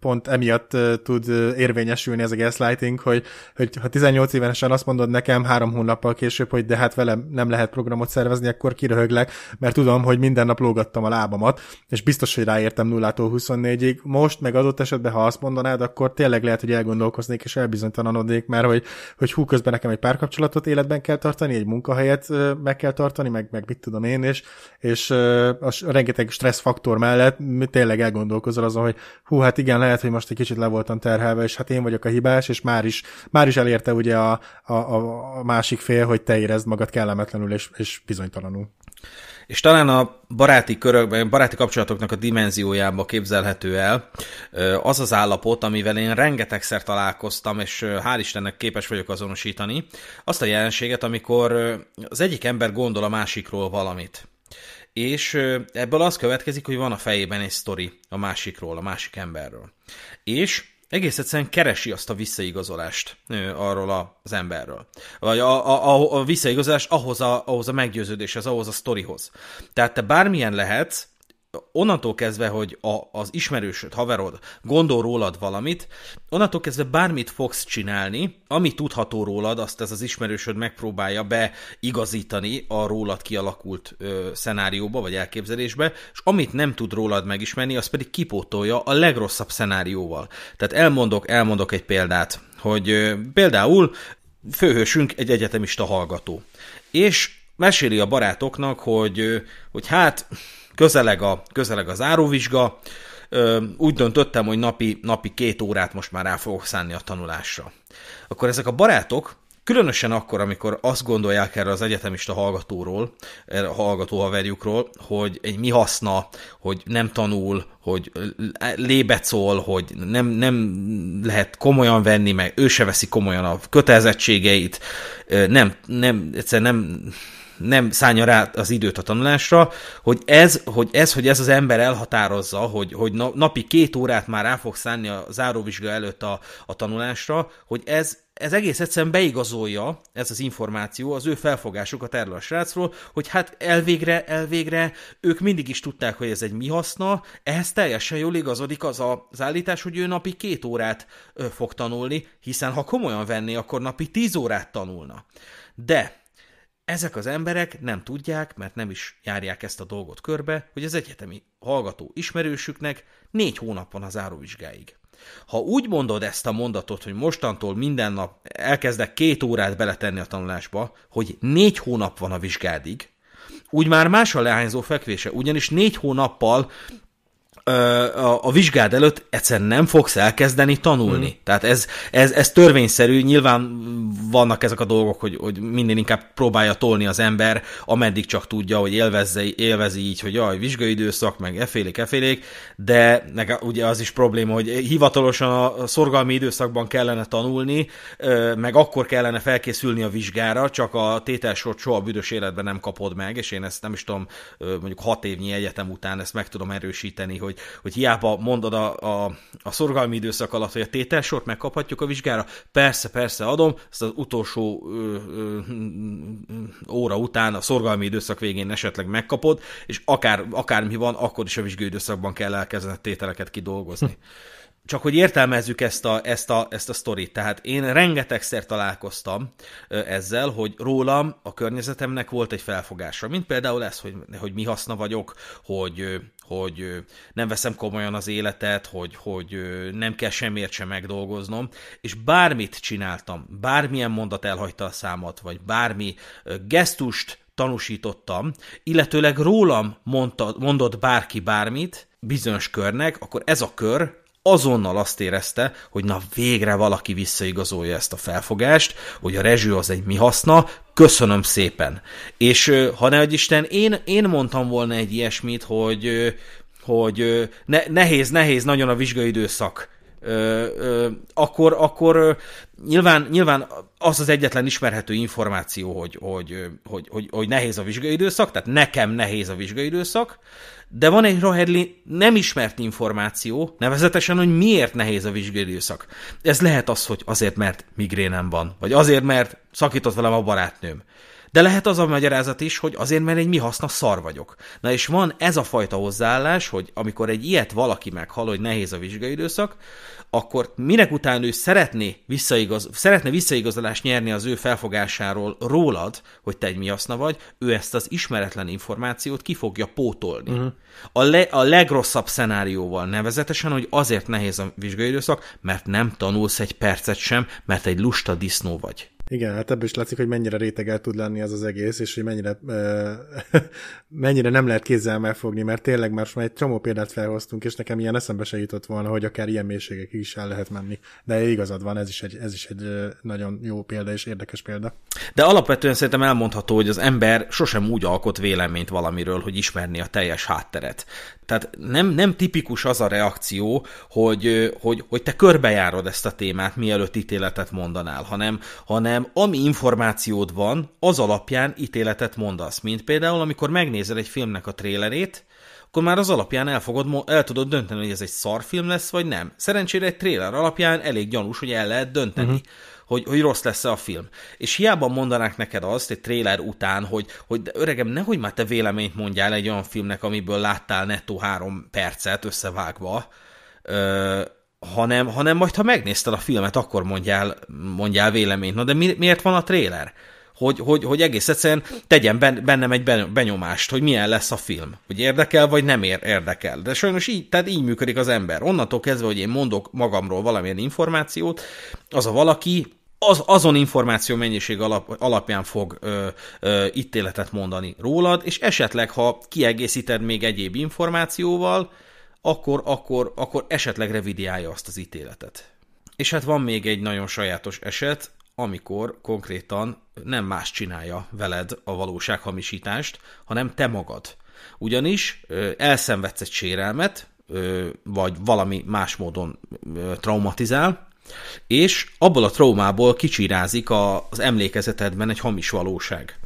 pont emiatt tud érvényesülni ez a gaslighting, hogy, hogy ha 18 évesen azt mondod nekem három hónappal később, hogy de hát velem nem lehet programot szervezni, akkor kiröhöglek, mert tudom, hogy minden nap lógattam a lábamat, és biztos, hogy ráértem 0-tól 24-ig. Most meg adott esetben, ha azt mondanád, akkor tényleg lehet, hogy elgondolkoznék és elbizonytalanodnék, mert hogy, hogy hú, közben nekem egy párkapcsolatot életben kell tartani, egy munkahelyet meg kell tartani, meg, meg mit tudom én, és, és a rengeteg stressz faktor mellett tényleg elgondolkozol azon, hogy hú, hát igen, lehet, lehet, hogy most egy kicsit le voltam terhelve, és hát én vagyok a hibás, és már is, már is elérte ugye a, a, a másik fél, hogy te érezd magad kellemetlenül és, és bizonytalanul. És talán a baráti, körök, baráti kapcsolatoknak a dimenziójába képzelhető el az az állapot, amivel én rengetegszer találkoztam, és hál' Istennek képes vagyok azonosítani, azt a jelenséget, amikor az egyik ember gondol a másikról valamit és ebből az következik, hogy van a fejében egy sztori a másikról, a másik emberről. És egész egyszerűen keresi azt a visszaigazolást arról az emberről. Vagy a, a, a, visszaigazolást ahhoz a, ahhoz a meggyőződéshez, ahhoz a sztorihoz. Tehát te bármilyen lehetsz, onnantól kezdve, hogy a, az ismerősöd, haverod gondol rólad valamit, onnantól kezdve bármit fogsz csinálni, ami tudható rólad, azt ez az ismerősöd megpróbálja beigazítani a rólad kialakult ö, szenárióba vagy elképzelésbe, és amit nem tud rólad megismerni, az pedig kipótolja a legrosszabb szenárióval. Tehát elmondok, elmondok egy példát, hogy ö, például főhősünk egy egyetemista hallgató, és meséli a barátoknak, hogy, ö, hogy hát közeleg, a, közeleg az áruvizsga, úgy döntöttem, hogy napi, napi két órát most már rá fogok szánni a tanulásra. Akkor ezek a barátok, Különösen akkor, amikor azt gondolják erre az egyetemista hallgatóról, erre a hallgató haverjukról, hogy egy mi haszna, hogy nem tanul, hogy lébecol, hogy nem, nem lehet komolyan venni, meg ő se veszi komolyan a kötelezettségeit, nem, nem, egyszerűen nem, nem szállja rá az időt a tanulásra, hogy ez, hogy ez, hogy ez az ember elhatározza, hogy, hogy napi két órát már rá fog szállni a záróvizsga előtt a, a tanulásra, hogy ez, ez egész egyszerűen beigazolja, ez az információ, az ő felfogásukat erről a srácról, hogy hát elvégre, elvégre ők mindig is tudták, hogy ez egy mi haszna, ehhez teljesen jól igazodik az a, az állítás, hogy ő napi két órát ö, fog tanulni, hiszen ha komolyan venné, akkor napi tíz órát tanulna. De ezek az emberek nem tudják, mert nem is járják ezt a dolgot körbe, hogy az egyetemi hallgató ismerősüknek négy hónap van az áróvizsgáig. Ha úgy mondod ezt a mondatot, hogy mostantól minden nap elkezdek két órát beletenni a tanulásba, hogy négy hónap van a vizsgádig, úgy már más a leányzó fekvése, ugyanis négy hónappal a, a vizsgád előtt egyszerűen nem fogsz elkezdeni tanulni. Mm. Tehát ez, ez, ez törvényszerű, nyilván vannak ezek a dolgok, hogy, hogy minden inkább próbálja tolni az ember, ameddig csak tudja, hogy élvezze, élvezi így, hogy jaj, vizsgaidőszak, meg efélék, efélék, de nekem ugye az is probléma, hogy hivatalosan a szorgalmi időszakban kellene tanulni, meg akkor kellene felkészülni a vizsgára, csak a tételsort soha büdös életben nem kapod meg, és én ezt nem is tudom, mondjuk hat évnyi egyetem után ezt meg tudom erősíteni, hogy hogy, hogy hiába mondod a, a, a szorgalmi időszak alatt, hogy a tételsort megkaphatjuk a vizsgára, persze, persze adom, ezt az utolsó ö, ö, óra után, a szorgalmi időszak végén esetleg megkapod, és akár, akármi van, akkor is a időszakban kell elkezdened tételeket kidolgozni. Hm. Csak hogy értelmezzük ezt a, ezt a, ezt a sztorit. Tehát én rengetegszer találkoztam ezzel, hogy rólam, a környezetemnek volt egy felfogása, mint például ez, hogy, hogy mi haszna vagyok, hogy, hogy nem veszem komolyan az életet, hogy, hogy nem kell semmiért sem megdolgoznom, és bármit csináltam, bármilyen mondat elhagyta a számat, vagy bármi gesztust tanúsítottam, illetőleg rólam mondta, mondott bárki bármit bizonyos körnek, akkor ez a kör azonnal azt érezte, hogy na végre valaki visszaigazolja ezt a felfogást, hogy a rezső az egy mi haszna, köszönöm szépen. És ha ne Isten, én, én mondtam volna egy ilyesmit, hogy, hogy ne, nehéz, nehéz nagyon a vizsgai időszak akkor, akkor nyilván, nyilván az az egyetlen ismerhető információ, hogy, hogy, hogy, hogy, hogy nehéz a vizsgaidőszak, tehát nekem nehéz a vizsgaidőszak, de van egy Rohedli nem ismert információ, nevezetesen, hogy miért nehéz a vizsgaidőszak. Ez lehet az, hogy azért, mert migrénem van, vagy azért, mert szakított velem a barátnőm de lehet az a magyarázat is, hogy azért, mert egy mi haszna szar vagyok. Na és van ez a fajta hozzáállás, hogy amikor egy ilyet valaki meghal, hogy nehéz a vizsgaidőszak, akkor minek után ő szeretné, visszaigaz, szeretne visszaigazolást nyerni az ő felfogásáról rólad, hogy te egy mi haszna vagy, ő ezt az ismeretlen információt ki fogja pótolni. Uh-huh. A, le, a legrosszabb szenárióval nevezetesen, hogy azért nehéz a vizsgaidőszak, mert nem tanulsz egy percet sem, mert egy lusta disznó vagy. Igen, hát ebből is látszik, hogy mennyire rétegel tud lenni az az egész, és hogy mennyire, euh, mennyire nem lehet kézzel megfogni, mert tényleg már most már egy csomó példát felhoztunk, és nekem ilyen eszembe se jutott volna, hogy akár ilyen mélységekig is el lehet menni. De igazad van, ez is egy, ez is egy nagyon jó példa és érdekes példa. De alapvetően szerintem elmondható, hogy az ember sosem úgy alkot véleményt valamiről, hogy ismerni a teljes hátteret. Tehát nem, nem tipikus az a reakció, hogy, hogy, hogy te körbejárod ezt a témát, mielőtt ítéletet mondanál, hanem, hanem ami információd van, az alapján ítéletet mondasz. Mint például, amikor megnézel egy filmnek a trélerét, akkor már az alapján el, fogod, el tudod dönteni, hogy ez egy szarfilm lesz, vagy nem. Szerencsére egy tréler alapján elég gyanús, hogy el lehet dönteni. Uh-huh hogy, hogy rossz lesz-e a film. És hiába mondanák neked azt egy tréler után, hogy, hogy de öregem, nehogy már te véleményt mondjál egy olyan filmnek, amiből láttál nettó három percet összevágva, ö, hanem, hanem majd, ha megnézted a filmet, akkor mondjál, mondjál véleményt. Na de mi, miért van a tréler? hogy, hogy, hogy egész egyszerűen tegyen bennem egy benyomást, hogy milyen lesz a film. Hogy érdekel, vagy nem ér, érdekel. De sajnos így, tehát így működik az ember. Onnantól kezdve, hogy én mondok magamról valamilyen információt, az a valaki az, azon információ mennyiség alap, alapján fog ö, ö, ítéletet mondani rólad, és esetleg, ha kiegészíted még egyéb információval, akkor, akkor, akkor esetleg revidiálja azt az ítéletet. És hát van még egy nagyon sajátos eset, amikor konkrétan nem más csinálja veled a valósághamisítást, hanem te magad. Ugyanis elszenvedsz egy sérelmet, vagy valami más módon traumatizál, és abból a traumából kicsirázik az emlékezetedben egy hamis valóság.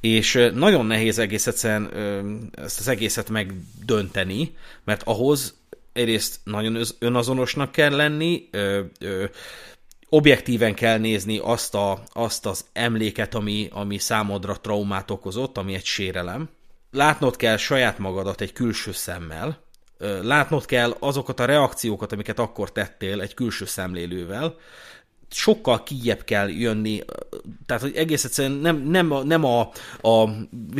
És nagyon nehéz egész egyszerűen ezt az egészet megdönteni, mert ahhoz egyrészt nagyon önazonosnak kell lenni, ö, ö, objektíven kell nézni azt, a, azt az emléket, ami, ami számodra traumát okozott, ami egy sérelem. Látnod kell saját magadat egy külső szemmel, látnod kell azokat a reakciókat, amiket akkor tettél egy külső szemlélővel, sokkal kijebb kell jönni, tehát hogy egész egyszerűen nem, nem, a, nem a, a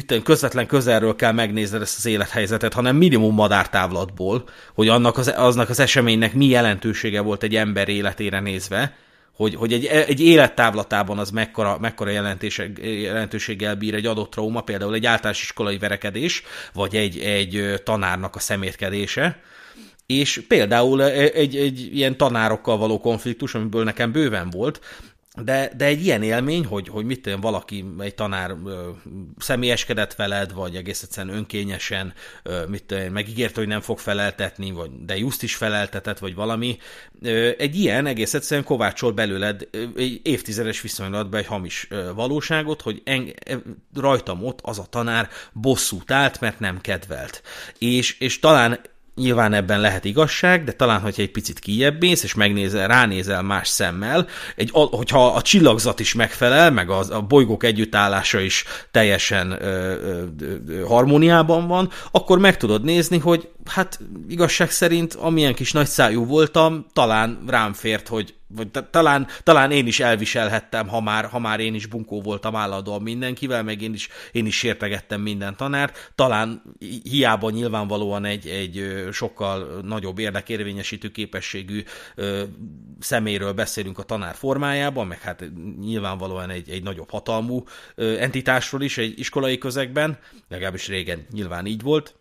tudom, közvetlen közelről kell megnézned ezt az élethelyzetet, hanem minimum madártávlatból, hogy annak az, aznak az eseménynek mi jelentősége volt egy ember életére nézve, hogy, hogy egy, egy élettávlatában az mekkora, mekkora jelentőséggel bír egy adott trauma, például egy általános iskolai verekedés, vagy egy, egy tanárnak a szemétkedése, és például e, egy, egy ilyen tanárokkal való konfliktus, amiből nekem bőven volt, de, de egy ilyen élmény, hogy, hogy mit tudom, valaki, egy tanár ö, személyeskedett veled, vagy egész egyszerűen önkényesen, ö, mit tudom, megígérte, hogy nem fog feleltetni, vagy de just is feleltetett, vagy valami. Ö, egy ilyen egész egyszerűen kovácsol belőled ö, egy évtizedes viszonylatban egy hamis ö, valóságot, hogy en, ö, rajtam ott az a tanár bosszút állt, mert nem kedvelt. És, és talán Nyilván ebben lehet igazság, de talán, hogyha egy picit kijebb mész, és megnézel, ránézel más szemmel, egy, hogyha a csillagzat is megfelel, meg az, a bolygók együttállása is teljesen ö, ö, ö, harmóniában van, akkor meg tudod nézni, hogy hát igazság szerint, amilyen kis nagyszájú voltam, talán rám fért, hogy vagy talán, talán én is elviselhettem, ha már, ha már én is bunkó voltam állandóan mindenkivel, meg én is, én is sértegettem minden tanárt, talán hiába nyilvánvalóan egy, egy sokkal nagyobb érdekérvényesítő képességű ö, szeméről beszélünk a tanár formájában, meg hát nyilvánvalóan egy, egy nagyobb hatalmú ö, entitásról is egy iskolai közegben, legalábbis régen nyilván így volt,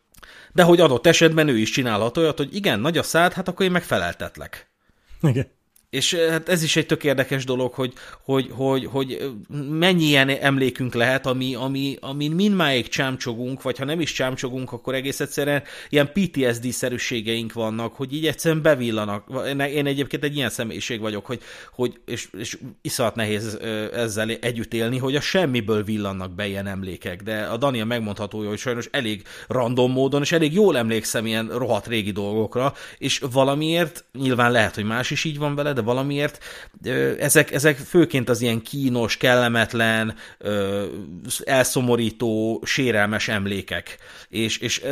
de hogy adott esetben ő is csinálhat olyat, hogy igen, nagy a szád, hát akkor én megfeleltetlek. Igen. És hát ez is egy tök érdekes dolog, hogy, hogy, hogy, hogy mennyi ilyen emlékünk lehet, ami, ami, amin mindmáig csámcsogunk, vagy ha nem is csámcsogunk, akkor egész egyszerűen ilyen PTSD-szerűségeink vannak, hogy így egyszerűen bevillanak. Én egyébként egy ilyen személyiség vagyok, hogy, hogy és, és iszat nehéz ezzel együtt élni, hogy a semmiből villannak be ilyen emlékek. De a Daniel megmondhatója, hogy sajnos elég random módon, és elég jól emlékszem ilyen rohadt régi dolgokra, és valamiért nyilván lehet, hogy más is így van veled, de valamiért ezek, ezek főként az ilyen kínos, kellemetlen, elszomorító, sérelmes emlékek. És, és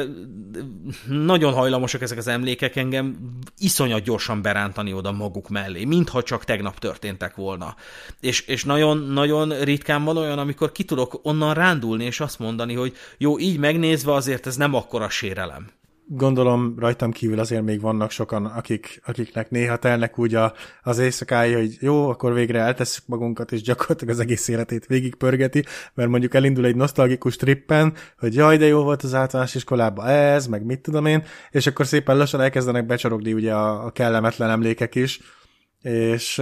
nagyon hajlamosak ezek az emlékek engem iszonyat gyorsan berántani oda maguk mellé, mintha csak tegnap történtek volna. És, és nagyon, nagyon ritkán van olyan, amikor ki tudok onnan rándulni, és azt mondani, hogy jó, így megnézve azért ez nem akkora sérelem gondolom rajtam kívül azért még vannak sokan, akik, akiknek néha telnek úgy a, az éjszakái, hogy jó, akkor végre eltesszük magunkat, és gyakorlatilag az egész életét végigpörgeti, mert mondjuk elindul egy nosztalgikus trippen, hogy jaj, de jó volt az általános iskolába ez, meg mit tudom én, és akkor szépen lassan elkezdenek becsorogni ugye a, a kellemetlen emlékek is, és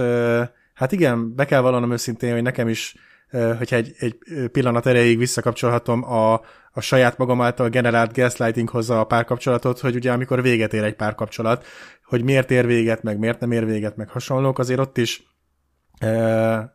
hát igen, be kell vallanom őszintén, hogy nekem is hogyha egy, egy pillanat erejéig visszakapcsolhatom a, a saját magam által generált gaslighting hozza a párkapcsolatot, hogy ugye amikor véget ér egy párkapcsolat, hogy miért ér véget, meg miért nem ér véget, meg hasonlók, azért ott is e,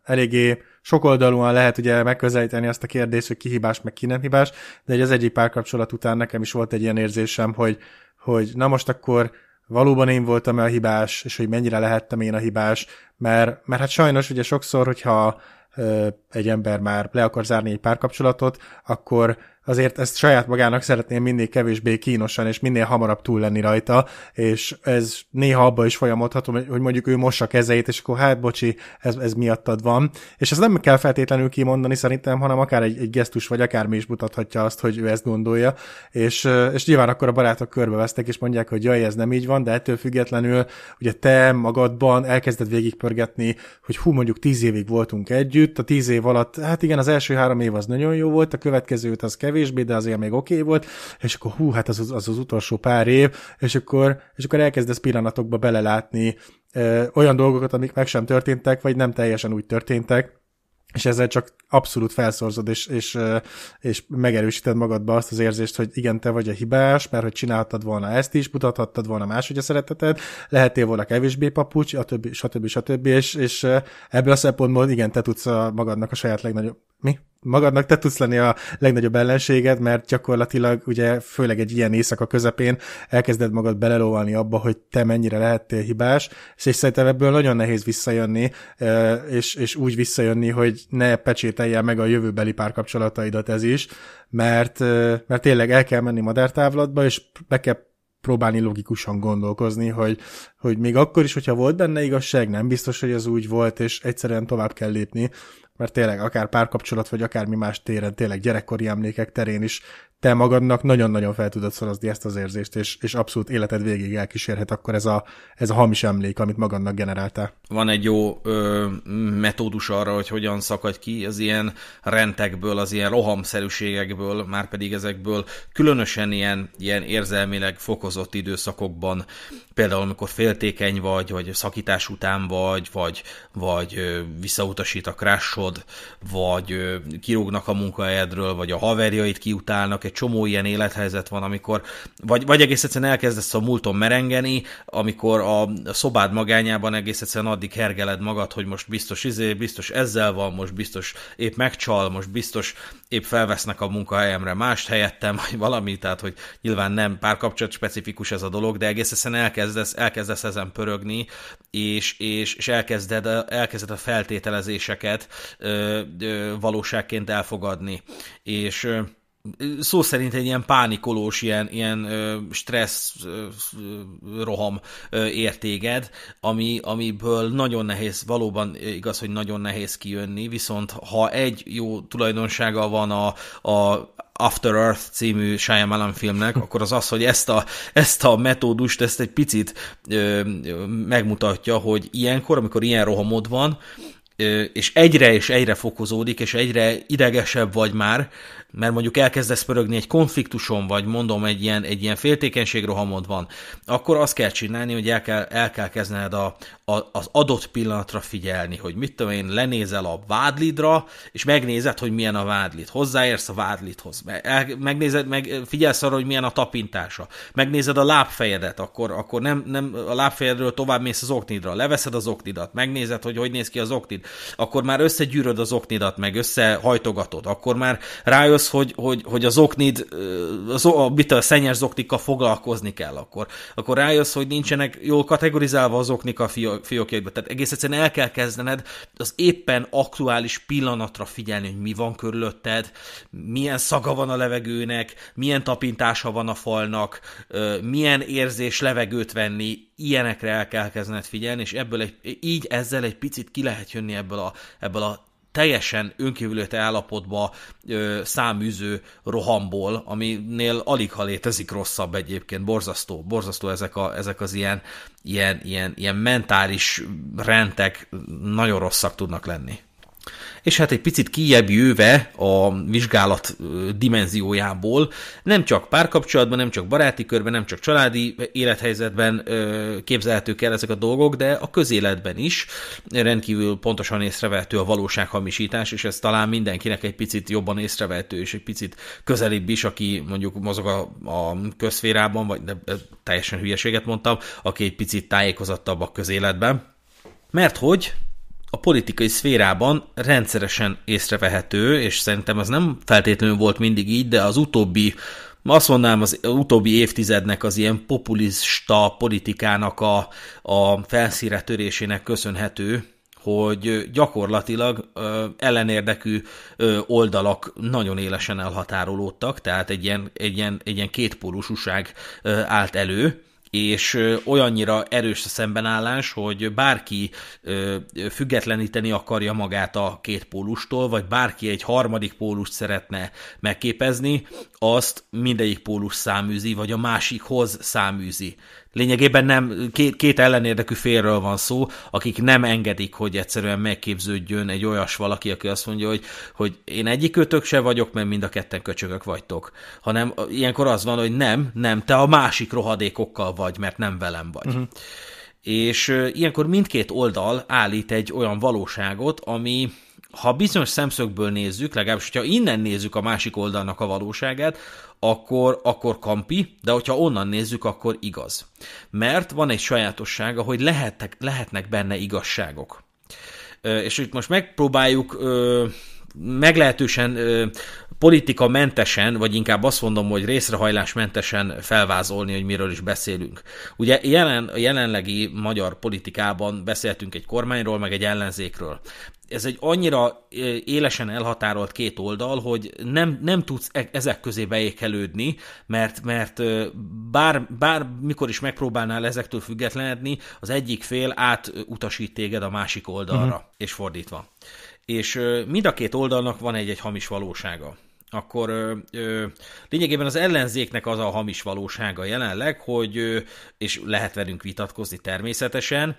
eléggé sokoldalúan lehet ugye megközelíteni azt a kérdést, hogy ki hibás, meg ki nem hibás, de egy az egyik párkapcsolat után nekem is volt egy ilyen érzésem, hogy, hogy na most akkor valóban én voltam a hibás, és hogy mennyire lehettem én a hibás, mert, mert hát sajnos ugye sokszor, hogyha e, egy ember már le akar zárni egy párkapcsolatot, akkor azért ezt saját magának szeretném minél kevésbé kínosan, és minél hamarabb túl lenni rajta, és ez néha abba is folyamodható, hogy mondjuk ő mossa kezeit, és akkor hát bocsi, ez, ez miattad van. És ez nem kell feltétlenül kimondani szerintem, hanem akár egy, egy gesztus, vagy akármi is mutathatja azt, hogy ő ezt gondolja, és, és nyilván akkor a barátok körbevesztek, és mondják, hogy jaj, ez nem így van, de ettől függetlenül ugye te magadban elkezded végigpörgetni, hogy hú, mondjuk tíz évig voltunk együtt, a tíz év alatt, hát igen, az első három év az nagyon jó volt, a következőt az kevés, kevésbé, de azért még oké okay volt, és akkor hú, hát az az, az az utolsó pár év, és akkor, és akkor elkezdesz pillanatokba belelátni ö, olyan dolgokat, amik meg sem történtek, vagy nem teljesen úgy történtek, és ezzel csak abszolút felszorzod, és, és, és megerősíted magadba azt az érzést, hogy igen, te vagy a hibás, mert hogy csináltad volna ezt is, mutathattad volna máshogy a szereteted, lehetél volna kevésbé papucs, a többi, stb. stb. stb. És, és ebből a szempontból igen, te tudsz a magadnak a saját legnagyobb... Mi? magadnak te tudsz lenni a legnagyobb ellenséged, mert gyakorlatilag ugye főleg egy ilyen éjszaka közepén elkezded magad belelóvalni abba, hogy te mennyire lehettél hibás, és szerintem ebből nagyon nehéz visszajönni, és, és úgy visszajönni, hogy ne pecsételje meg a jövőbeli párkapcsolataidat ez is, mert, mert tényleg el kell menni madártávlatba, és be kell próbálni logikusan gondolkozni, hogy, hogy még akkor is, hogyha volt benne igazság, nem biztos, hogy az úgy volt, és egyszerűen tovább kell lépni, mert tényleg akár párkapcsolat, vagy akármi más téren, tényleg gyerekkori emlékek terén is te magadnak nagyon-nagyon fel tudod szorozni ezt az érzést, és, és abszolút életed végig elkísérhet akkor ez a, ez a hamis emlék, amit magadnak generáltál. Van egy jó ö, metódus arra, hogy hogyan szakadj ki az ilyen rentekből, az ilyen rohamszerűségekből, már pedig ezekből különösen ilyen, ilyen érzelmileg fokozott időszakokban, például amikor féltékeny vagy, vagy szakítás után vagy, vagy, vagy visszautasít a krásod, vagy kirúgnak a munkahelyedről, vagy a haverjait kiutálnak, csomó ilyen élethelyzet van, amikor, vagy, vagy egész egyszerűen elkezdesz a múlton merengeni, amikor a szobád magányában egész egyszerűen addig hergeled magad, hogy most biztos izé, biztos ezzel van, most biztos épp megcsal, most biztos épp felvesznek a munkahelyemre mást helyettem, vagy valami, tehát hogy nyilván nem párkapcsolat specifikus ez a dolog, de egész egyszerűen elkezdesz, elkezdesz ezen pörögni, és, és, és elkezded, elkezded a feltételezéseket ö, ö, valóságként elfogadni. És ö, szó szerint egy ilyen pánikolós, ilyen, ilyen stressz roham értéged, ami, amiből nagyon nehéz, valóban igaz, hogy nagyon nehéz kijönni, viszont ha egy jó tulajdonsága van a, a After Earth című Shyamalan filmnek, akkor az az, hogy ezt a, ezt a metódust, ezt egy picit ö, megmutatja, hogy ilyenkor, amikor ilyen rohamod van, és egyre és egyre fokozódik, és egyre idegesebb vagy már, mert mondjuk elkezdesz pörögni egy konfliktuson, vagy mondom, egy ilyen, egy ilyen féltékenységrohamod van, akkor azt kell csinálni, hogy el kell, el kell kezdened a, a, az adott pillanatra figyelni, hogy mit tudom én, lenézel a vádlidra, és megnézed, hogy milyen a vádlid. Hozzáérsz a vádlidhoz, megnézed, meg, figyelsz arra, hogy milyen a tapintása. Megnézed a lábfejedet, akkor, akkor nem, nem a lábfejedről tovább mész az oknidra, leveszed az oknidat, megnézed, hogy hogy néz ki az oknid, akkor már összegyűröd az oknidat, meg összehajtogatod, akkor már rájössz, az, hogy, hogy, hogy az oknid, az, a, mit a szennyes zoknikkal foglalkozni kell akkor. Akkor rájössz, hogy nincsenek jól kategorizálva az oknika a fiókjaidba. Tehát egész egyszerűen el kell kezdened az éppen aktuális pillanatra figyelni, hogy mi van körülötted, milyen szaga van a levegőnek, milyen tapintása van a falnak, milyen érzés levegőt venni, ilyenekre el kell kezdened figyelni, és ebből egy, így ezzel egy picit ki lehet jönni ebből a, ebből a teljesen önkívülete állapotba ö, száműző rohamból, aminél alig ha létezik rosszabb egyébként, borzasztó, borzasztó ezek, a, ezek az ilyen, ilyen, ilyen, ilyen mentális rendek nagyon rosszak tudnak lenni. És hát egy picit kijebb jöve a vizsgálat dimenziójából, nem csak párkapcsolatban, nem csak baráti körben, nem csak családi élethelyzetben képzelhetők el ezek a dolgok, de a közéletben is rendkívül pontosan észrevehető a valósághamisítás, és ez talán mindenkinek egy picit jobban észrevehető, és egy picit közelébb is, aki mondjuk mozog a, a közférában, vagy de, de, teljesen hülyeséget mondtam, aki egy picit tájékozottabb a közéletben. Mert hogy a politikai szférában rendszeresen észrevehető, és szerintem ez nem feltétlenül volt mindig így, de az utóbbi azt mondanám, az utóbbi évtizednek az ilyen populista politikának a, a felszíre törésének köszönhető, hogy gyakorlatilag ö, ellenérdekű ö, oldalak nagyon élesen elhatárolódtak, tehát egy ilyen, egy ilyen, egy ilyen kétpólusúság állt elő, és olyannyira erős a szembenállás, hogy bárki függetleníteni akarja magát a két pólustól, vagy bárki egy harmadik pólust szeretne megképezni, azt mindegyik pólus száműzi, vagy a másikhoz száműzi. Lényegében nem, két, két ellenérdekű félről van szó, akik nem engedik, hogy egyszerűen megképződjön egy olyas valaki, aki azt mondja, hogy, hogy én egyikőtök se vagyok, mert mind a ketten köcsögök vagytok. Hanem ilyenkor az van, hogy nem, nem, te a másik rohadékokkal vagy, mert nem velem vagy. Uh-huh. És ilyenkor mindkét oldal állít egy olyan valóságot, ami ha bizonyos szemszögből nézzük, legalábbis ha innen nézzük a másik oldalnak a valóságát, akkor, akkor kampi, de hogyha onnan nézzük, akkor igaz. Mert van egy sajátossága, hogy lehetnek, lehetnek benne igazságok. És itt most megpróbáljuk meglehetősen politikamentesen, vagy inkább azt mondom, hogy részrehajlásmentesen felvázolni, hogy miről is beszélünk. Ugye jelen, a jelenlegi magyar politikában beszéltünk egy kormányról, meg egy ellenzékről ez egy annyira élesen elhatárolt két oldal, hogy nem, nem tudsz e-, ezek közé beékelődni, mert, mert bár, bár mikor is megpróbálnál ezektől függetlenedni, az egyik fél átutasít téged a másik oldalra, uh-huh. és fordítva. És mind a két oldalnak van egy-egy hamis valósága akkor ö, ö, lényegében az ellenzéknek az a hamis valósága jelenleg, hogy, ö, és lehet velünk vitatkozni természetesen,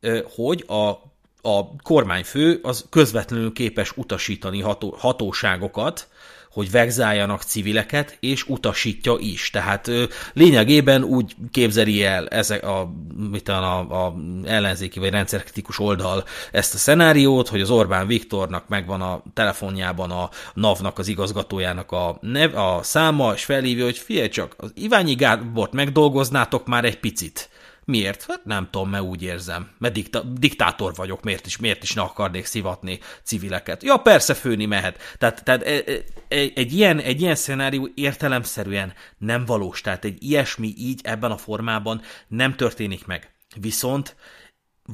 ö, hogy a a kormányfő az közvetlenül képes utasítani ható, hatóságokat, hogy vegzáljanak civileket, és utasítja is. Tehát lényegében úgy képzeli el ezek a, mit a, a ellenzéki vagy rendszerkritikus oldal ezt a szenáriót, hogy az Orbán Viktornak megvan a telefonjában a NAV-nak, az igazgatójának a, nev, a száma, és felhívja, hogy figyelj csak, az Iványi Gábort megdolgoznátok már egy picit Miért? Hát nem tudom, mert úgy érzem. Mert dikta- diktátor vagyok, miért is, miért is ne akarnék szivatni civileket? Ja, persze főni mehet. Tehát, tehát e, e, e, egy, ilyen, egy ilyen szenárió értelemszerűen nem valós. Tehát egy ilyesmi így ebben a formában nem történik meg. Viszont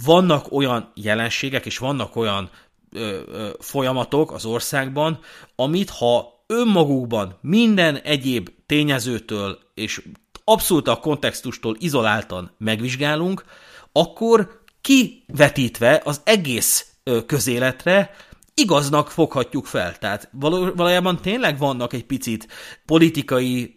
vannak olyan jelenségek, és vannak olyan ö, ö, folyamatok az országban, amit ha önmagukban minden egyéb tényezőtől és abszolút a kontextustól izoláltan megvizsgálunk, akkor kivetítve az egész közéletre igaznak foghatjuk fel. Tehát valójában tényleg vannak egy picit politikai,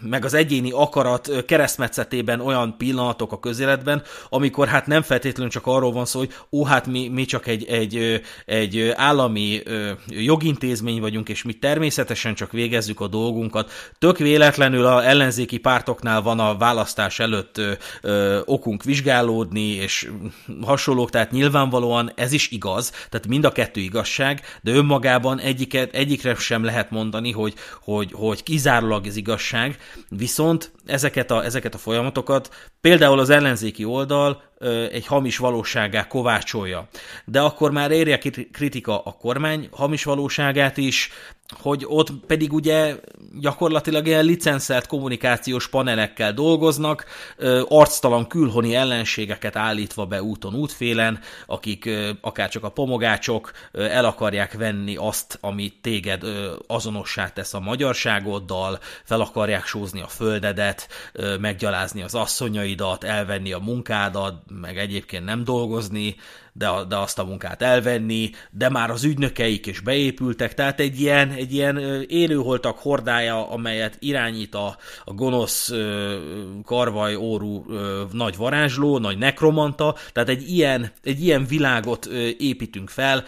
meg az egyéni akarat keresztmetszetében olyan pillanatok a közéletben, amikor hát nem feltétlenül csak arról van szó, hogy ó, hát mi, mi csak egy, egy, egy állami jogintézmény vagyunk, és mi természetesen csak végezzük a dolgunkat. Tök véletlenül a ellenzéki pártoknál van a választás előtt okunk vizsgálódni, és hasonlók, tehát nyilvánvalóan ez is igaz, tehát mind a kettő igaz, igazság, de önmagában egyiket, egyikre sem lehet mondani, hogy, hogy, hogy kizárólag ez igazság, viszont ezeket a, ezeket a folyamatokat például az ellenzéki oldal egy hamis valóságá kovácsolja. De akkor már érje kritika a kormány hamis valóságát is, hogy ott pedig ugye gyakorlatilag ilyen licenszelt kommunikációs panelekkel dolgoznak, arctalan külhoni ellenségeket állítva be úton útfélen, akik akárcsak a pomogácsok el akarják venni azt, ami téged azonossá tesz a magyarságoddal, fel akarják sózni a földedet, meggyalázni az asszonyaidat, elvenni a munkádat, meg egyébként nem dolgozni, de, de azt a munkát elvenni, de már az ügynökeik is beépültek, tehát egy ilyen, egy ilyen élőholtak hordája, amelyet irányít a, a gonosz karvaj órú nagy varázsló, nagy nekromanta, tehát egy ilyen, egy ilyen világot építünk fel,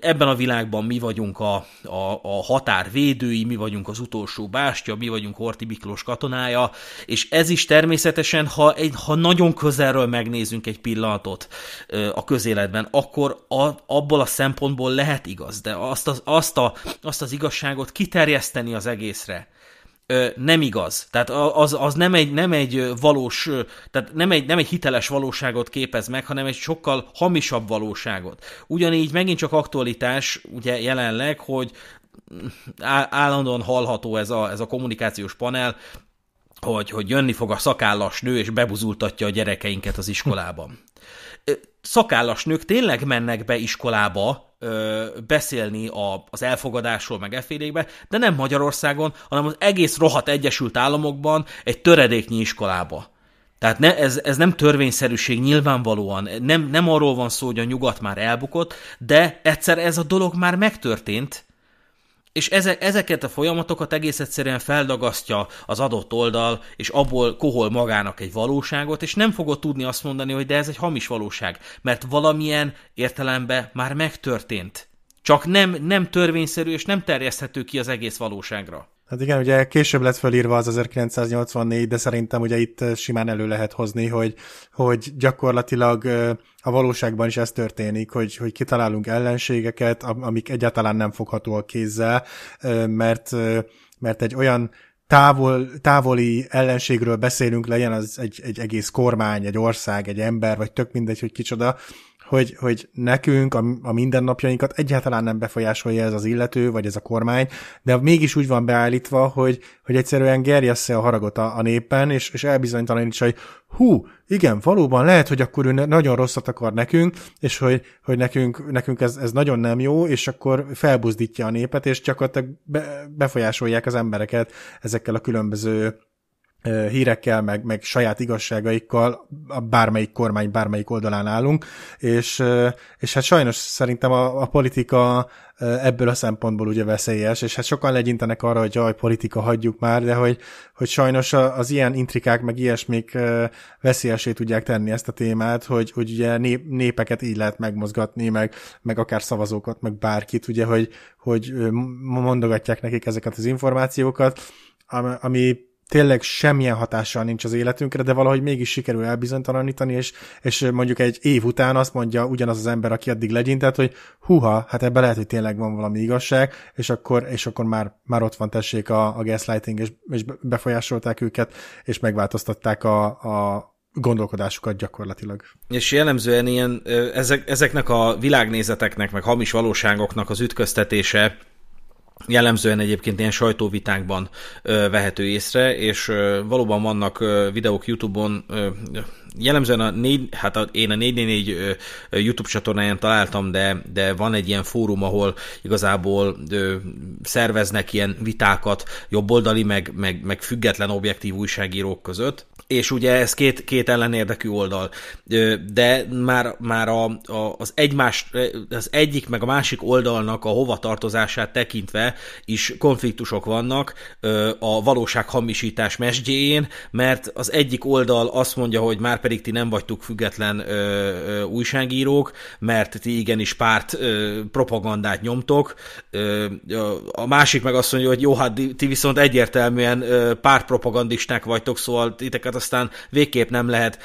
ebben a világban mi vagyunk a, a, a határvédői, mi vagyunk az utolsó bástya, mi vagyunk Horti Miklós katonája, és ez is természetesen, ha, egy, ha nagyon közelről megnézünk egy pillanatot a közéletben, akkor a, abból a szempontból lehet igaz, de azt az, azt, a, azt az igazságot kiterjeszteni az egészre, nem igaz. Tehát az, az nem, egy, nem egy valós, tehát nem egy, nem egy hiteles valóságot képez meg, hanem egy sokkal hamisabb valóságot. Ugyanígy megint csak aktualitás ugye jelenleg, hogy állandóan hallható ez a, ez a kommunikációs panel, hogy, hogy jönni fog a szakállas nő, és bebuzultatja a gyerekeinket az iskolában szakállas nők tényleg mennek be iskolába ö, beszélni a, az elfogadásról, meg efélékbe, de nem Magyarországon, hanem az egész Rohat Egyesült Államokban egy töredéknyi iskolába. Tehát ne, ez, ez nem törvényszerűség nyilvánvalóan, nem, nem arról van szó, hogy a nyugat már elbukott, de egyszer ez a dolog már megtörtént, és eze, ezeket a folyamatokat egész egyszerűen feldagasztja az adott oldal, és abból kohol magának egy valóságot, és nem fogod tudni azt mondani, hogy de ez egy hamis valóság, mert valamilyen értelemben már megtörtént. Csak nem, nem törvényszerű, és nem terjeszthető ki az egész valóságra. Hát igen, ugye később lett fölírva az 1984, de szerintem ugye itt eh, simán elő lehet hozni, hogy, hogy gyakorlatilag eh, a valóságban is ez történik, hogy, hogy kitalálunk ellenségeket, amik egyáltalán nem foghatóak kézzel, eh, mert, mert egy olyan távol, távoli ellenségről beszélünk, legyen az egy, egy egész kormány, egy ország, egy ember, vagy tök mindegy, hogy kicsoda, hogy, hogy nekünk a, a mindennapjainkat egyáltalán nem befolyásolja ez az illető, vagy ez a kormány, de mégis úgy van beállítva, hogy, hogy egyszerűen gerjessze a haragot a, a népen, és, és elbizonytalanítsa, hogy hú, igen, valóban lehet, hogy akkor ő nagyon rosszat akar nekünk, és hogy, hogy nekünk, nekünk ez, ez nagyon nem jó, és akkor felbuzdítja a népet, és gyakorlatilag be, befolyásolják az embereket ezekkel a különböző hírekkel, meg, meg saját igazságaikkal a bármelyik kormány, bármelyik oldalán állunk, és, és hát sajnos szerintem a, a politika ebből a szempontból ugye veszélyes, és hát sokan legyintenek arra, hogy jaj, politika hagyjuk már, de hogy, hogy sajnos az ilyen intrikák, meg ilyesmik veszélyesé tudják tenni ezt a témát, hogy, hogy ugye népeket így lehet megmozgatni, meg, meg akár szavazókat, meg bárkit, ugye, hogy, hogy mondogatják nekik ezeket az információkat, ami tényleg semmilyen hatással nincs az életünkre, de valahogy mégis sikerül elbizonytalanítani, és, és mondjuk egy év után azt mondja ugyanaz az ember, aki addig legyintett, hogy huha, hát ebben lehet, hogy tényleg van valami igazság, és akkor, és akkor már, már ott van tessék a, a gaslighting, és, és befolyásolták őket, és megváltoztatták a, a gondolkodásukat gyakorlatilag. És jellemzően ilyen ezek, ezeknek a világnézeteknek, meg hamis valóságoknak az ütköztetése jellemzően egyébként ilyen sajtóvitákban vehető észre, és valóban vannak videók YouTube-on, jellemzően a négy, hát a, én a 444 YouTube csatornáján találtam, de, de van egy ilyen fórum, ahol igazából ö, szerveznek ilyen vitákat jobboldali, meg, meg, meg független objektív újságírók között, és ugye ez két, két ellenérdekű oldal, ö, de már, már a, a, az, egymás, az egyik meg a másik oldalnak a hova tartozását tekintve is konfliktusok vannak a valóság hamisítás mesdjéjén, mert az egyik oldal azt mondja, hogy már pedig ti nem vagytok független újságírók, mert ti igenis párt propagandát nyomtok, a másik meg azt mondja, hogy jó, hát ti viszont egyértelműen pártpropagandisták vagytok, szóval titeket aztán végképp nem lehet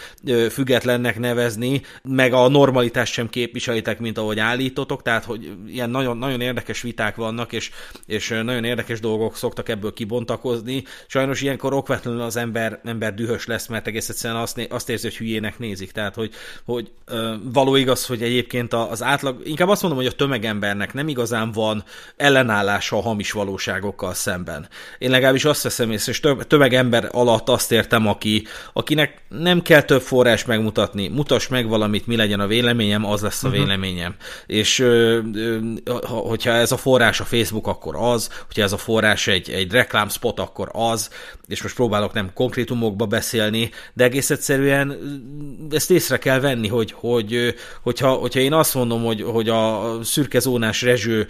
függetlennek nevezni, meg a normalitást sem képviselitek, mint ahogy állítotok, tehát hogy ilyen nagyon, nagyon érdekes viták vannak, és és nagyon érdekes dolgok szoktak ebből kibontakozni. Sajnos ilyenkor okvetlenül az ember, ember dühös lesz, mert egész egyszerűen azt, azt érzi, hogy hülyének nézik. Tehát, hogy, hogy való igaz, hogy egyébként az átlag, inkább azt mondom, hogy a tömegembernek nem igazán van ellenállása a hamis valóságokkal szemben. Én legalábbis azt veszem észre, és tömegember alatt azt értem, aki, akinek nem kell több forrás megmutatni, mutass meg valamit, mi legyen a véleményem, az lesz a mhm. véleményem. Uh-huh. És hogyha ez a forrás a Facebook, akkor akkor az, hogyha ez a forrás egy, egy reklámspot, akkor az, és most próbálok nem konkrétumokba beszélni, de egész egyszerűen ezt észre kell venni, hogy, hogy hogyha, hogyha én azt mondom, hogy, hogy a szürke zónás rezső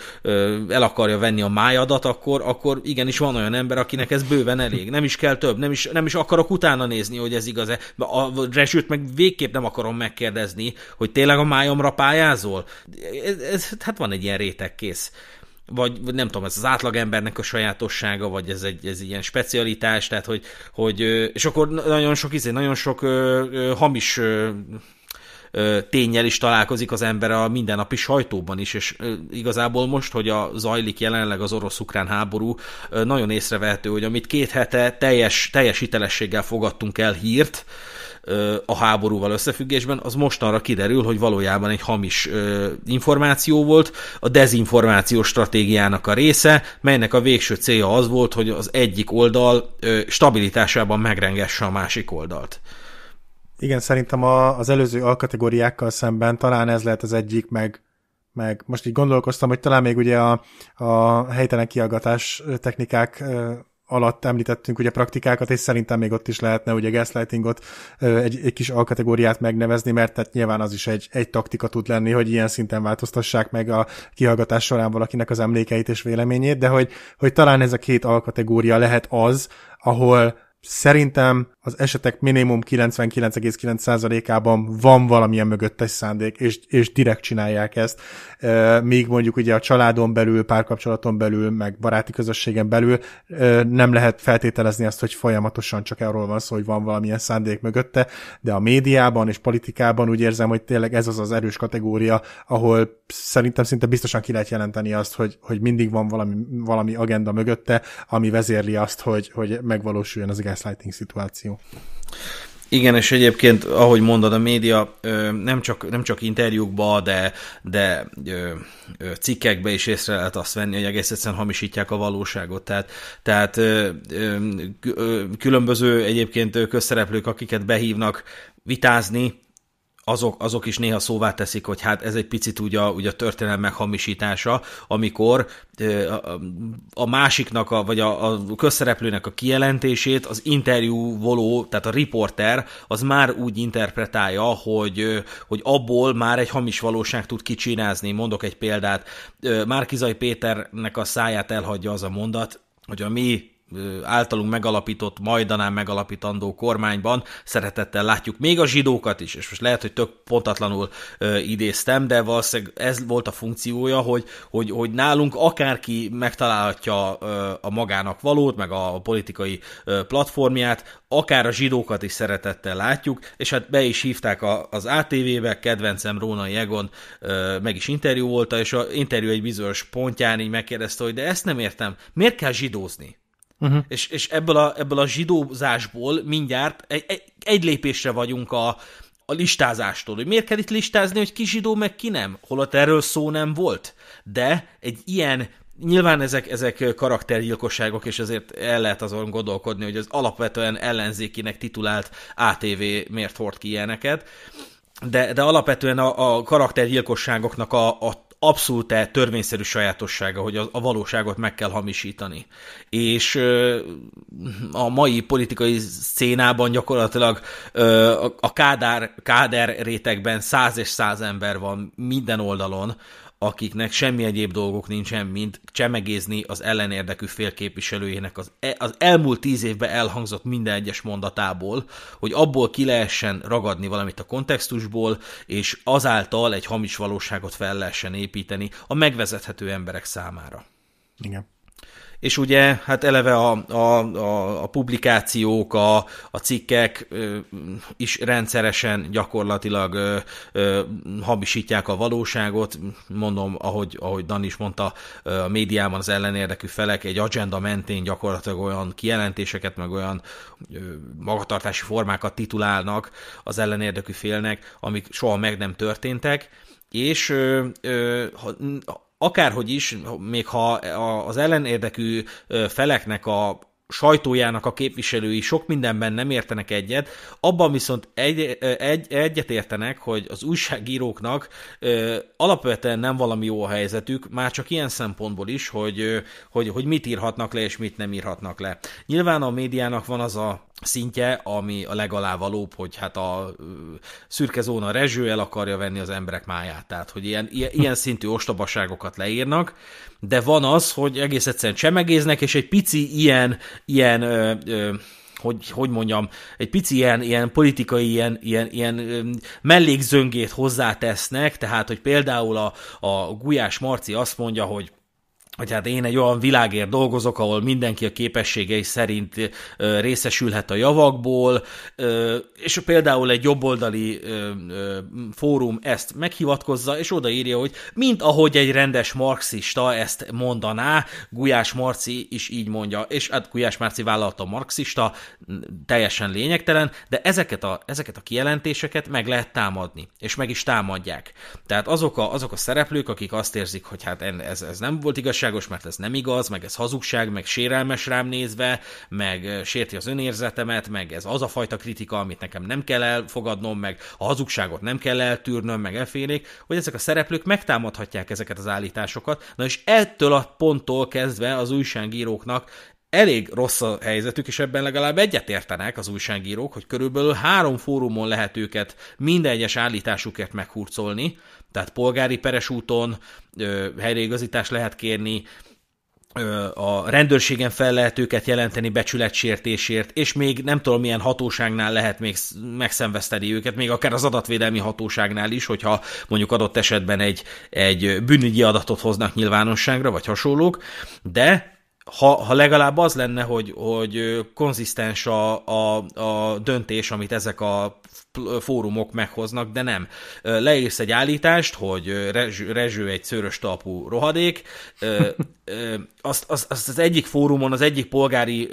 el akarja venni a májadat, akkor, akkor igenis van olyan ember, akinek ez bőven elég. Nem is kell több, nem is, nem is akarok utána nézni, hogy ez igaz-e. A rezsőt meg végképp nem akarom megkérdezni, hogy tényleg a májomra pályázol? Ez, ez, hát van egy ilyen réteg kész vagy nem tudom, ez az átlagembernek a sajátossága, vagy ez egy ez ilyen specialitás, tehát hogy, hogy és akkor nagyon sok izé, nagyon sok ö, ö, hamis ö, tényel is találkozik az ember a mindennapi sajtóban is, és igazából most, hogy a zajlik jelenleg az orosz-ukrán háború, nagyon észrevehető, hogy amit két hete teljes, teljes hitelességgel fogadtunk el hírt, a háborúval összefüggésben, az mostanra kiderül, hogy valójában egy hamis információ volt, a dezinformációs stratégiának a része, melynek a végső célja az volt, hogy az egyik oldal stabilitásában megrengesse a másik oldalt. Igen, szerintem a, az előző alkategóriákkal szemben talán ez lehet az egyik, meg, meg most így gondolkoztam, hogy talán még ugye a, a helytelen kiagatás technikák alatt említettünk ugye praktikákat, és szerintem még ott is lehetne ugye gaslightingot egy, egy kis alkategóriát megnevezni, mert tehát nyilván az is egy, egy taktika tud lenni, hogy ilyen szinten változtassák meg a kihallgatás során valakinek az emlékeit és véleményét, de hogy, hogy talán ez a két alkategória lehet az, ahol Szerintem az esetek minimum 99,9%-ában van valamilyen mögöttes szándék, és, és direkt csinálják ezt. Még mondjuk ugye a családon belül, párkapcsolaton belül, meg baráti közösségen belül nem lehet feltételezni azt, hogy folyamatosan csak arról van szó, hogy van valamilyen szándék mögötte, de a médiában és politikában úgy érzem, hogy tényleg ez az az erős kategória, ahol szerintem szinte biztosan ki lehet jelenteni azt, hogy, hogy mindig van valami, valami agenda mögötte, ami vezérli azt, hogy, hogy megvalósuljon az gaslighting szituáció. Igen, és egyébként, ahogy mondod, a média nem csak, nem csak interjúkba, de, de cikkekbe is észre lehet azt venni, hogy egész egyszerűen hamisítják a valóságot. Tehát, tehát különböző egyébként közszereplők, akiket behívnak vitázni, azok, azok is néha szóvá teszik, hogy hát ez egy picit úgy a, úgy a történelem meghamisítása, amikor a másiknak, a, vagy a, a közszereplőnek a kijelentését az voló, tehát a riporter, az már úgy interpretálja, hogy, hogy abból már egy hamis valóság tud kicsinázni. Mondok egy példát, Márkizai Péternek a száját elhagyja az a mondat, hogy a mi általunk megalapított, majdanán megalapítandó kormányban szeretettel látjuk még a zsidókat is, és most lehet, hogy tök pontatlanul ö, idéztem, de valószínűleg ez volt a funkciója, hogy, hogy, hogy nálunk akárki megtalálhatja ö, a magának valót, meg a, a politikai ö, platformját, akár a zsidókat is szeretettel látjuk, és hát be is hívták a, az ATV-be, kedvencem Rónai Jegon ö, meg is interjú volt, és a interjú egy bizonyos pontján így megkérdezte, hogy de ezt nem értem, miért kell zsidózni? Uh-huh. És, és ebből, a, ebből a zsidózásból mindjárt egy, egy, egy lépésre vagyunk a, a listázástól, hogy miért kell itt listázni, hogy ki zsidó, meg ki nem, holott erről szó nem volt. De egy ilyen Nyilván ezek, ezek karaktergyilkosságok, és ezért el lehet azon gondolkodni, hogy az alapvetően ellenzékinek titulált ATV miért hord ki ilyeneket, de, de alapvetően a, a karaktergyilkosságoknak a, a abszolút törvényszerű sajátossága, hogy a, a valóságot meg kell hamisítani. És ö, a mai politikai szénában gyakorlatilag ö, a, a kádár, káder rétegben száz és száz ember van minden oldalon, akiknek semmi egyéb dolgok nincsen, mint csemegézni az ellenérdekű félképviselőjének az, e- az elmúlt tíz évben elhangzott minden egyes mondatából, hogy abból ki lehessen ragadni valamit a kontextusból, és azáltal egy hamis valóságot fel lehessen építeni a megvezethető emberek számára. Igen és ugye hát eleve a, a, a, a publikációk, a, a cikkek ö, is rendszeresen gyakorlatilag ö, ö, hamisítják a valóságot. Mondom, ahogy, ahogy Dan is mondta, a médiában az ellenérdekű felek egy agenda mentén gyakorlatilag olyan kijelentéseket, meg olyan ö, magatartási formákat titulálnak az ellenérdekű félnek, amik soha meg nem történtek és ö, ö, ha, akárhogy is, még ha az ellenérdekű feleknek a sajtójának a képviselői sok mindenben nem értenek egyet, abban viszont egy, egy, egyet értenek, hogy az újságíróknak ö, alapvetően nem valami jó a helyzetük, már csak ilyen szempontból is, hogy, ö, hogy, hogy mit írhatnak le és mit nem írhatnak le. Nyilván a médiának van az a szintje, ami a legalávalóbb, hogy hát a szürke zóna rezső el akarja venni az emberek máját, tehát hogy ilyen, ilyen, szintű ostobaságokat leírnak, de van az, hogy egész egyszerűen csemegéznek, és egy pici ilyen, ilyen ö, ö, hogy, hogy mondjam, egy pici ilyen, ilyen politikai, ilyen, ilyen, ilyen mellékzöngét hozzátesznek, tehát, hogy például a, a Gulyás Marci azt mondja, hogy hogy hát én egy olyan világért dolgozok, ahol mindenki a képességei szerint részesülhet a javakból, és például egy jobboldali fórum ezt meghivatkozza, és odaírja, hogy mint ahogy egy rendes marxista ezt mondaná, Gulyás Marci is így mondja, és hát Gulyás Marci vállalta marxista, teljesen lényegtelen, de ezeket a, ezeket a kijelentéseket meg lehet támadni, és meg is támadják. Tehát azok a, azok a szereplők, akik azt érzik, hogy hát ez, ez nem volt igaz, igazságos, mert ez nem igaz, meg ez hazugság, meg sérelmes rám nézve, meg sérti az önérzetemet, meg ez az a fajta kritika, amit nekem nem kell elfogadnom, meg a hazugságot nem kell eltűrnöm, meg elfélék, hogy ezek a szereplők megtámadhatják ezeket az állításokat. Na és ettől a ponttól kezdve az újságíróknak elég rossz a helyzetük, és ebben legalább egyet értenek az újságírók, hogy körülbelül három fórumon lehet őket minden egyes állításukért meghurcolni, tehát polgári peres úton helyreigazítást lehet kérni, a rendőrségen fel lehet őket jelenteni becsületsértésért, és még nem tudom milyen hatóságnál lehet még megszenveszteni őket, még akár az adatvédelmi hatóságnál is, hogyha mondjuk adott esetben egy, egy bűnügyi adatot hoznak nyilvánosságra, vagy hasonlók, de ha, ha legalább az lenne, hogy, hogy konzisztens a, a, a döntés, amit ezek a fórumok meghoznak, de nem. Leírsz egy állítást, hogy Rezső, egy szőrös talpú rohadék, azt, azt, azt az egyik fórumon, az egyik polgári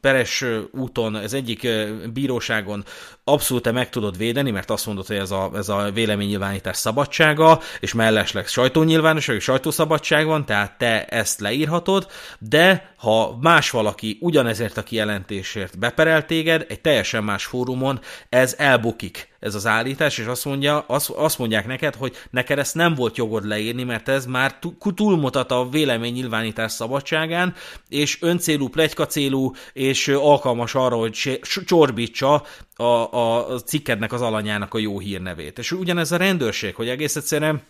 peres úton, az egyik bíróságon abszolút meg tudod védeni, mert azt mondod, hogy ez a, ez a véleménynyilvánítás szabadsága, és mellesleg sajtónyilvánosság, sajtószabadság van, tehát te ezt leírhatod, de ha más valaki ugyanezért a kijelentésért beperel téged, egy teljesen más fórumon, ez ez elbukik, ez az állítás, és azt, mondja, azt, azt mondják neked, hogy neked ezt nem volt jogod leírni, mert ez már túlmutat a véleménynyilvánítás szabadságán, és öncélú, plegykacélú, és alkalmas arra, hogy csorbítsa a, a cikkednek az alanyának a jó hírnevét. És ugyanez a rendőrség, hogy egész egyszerűen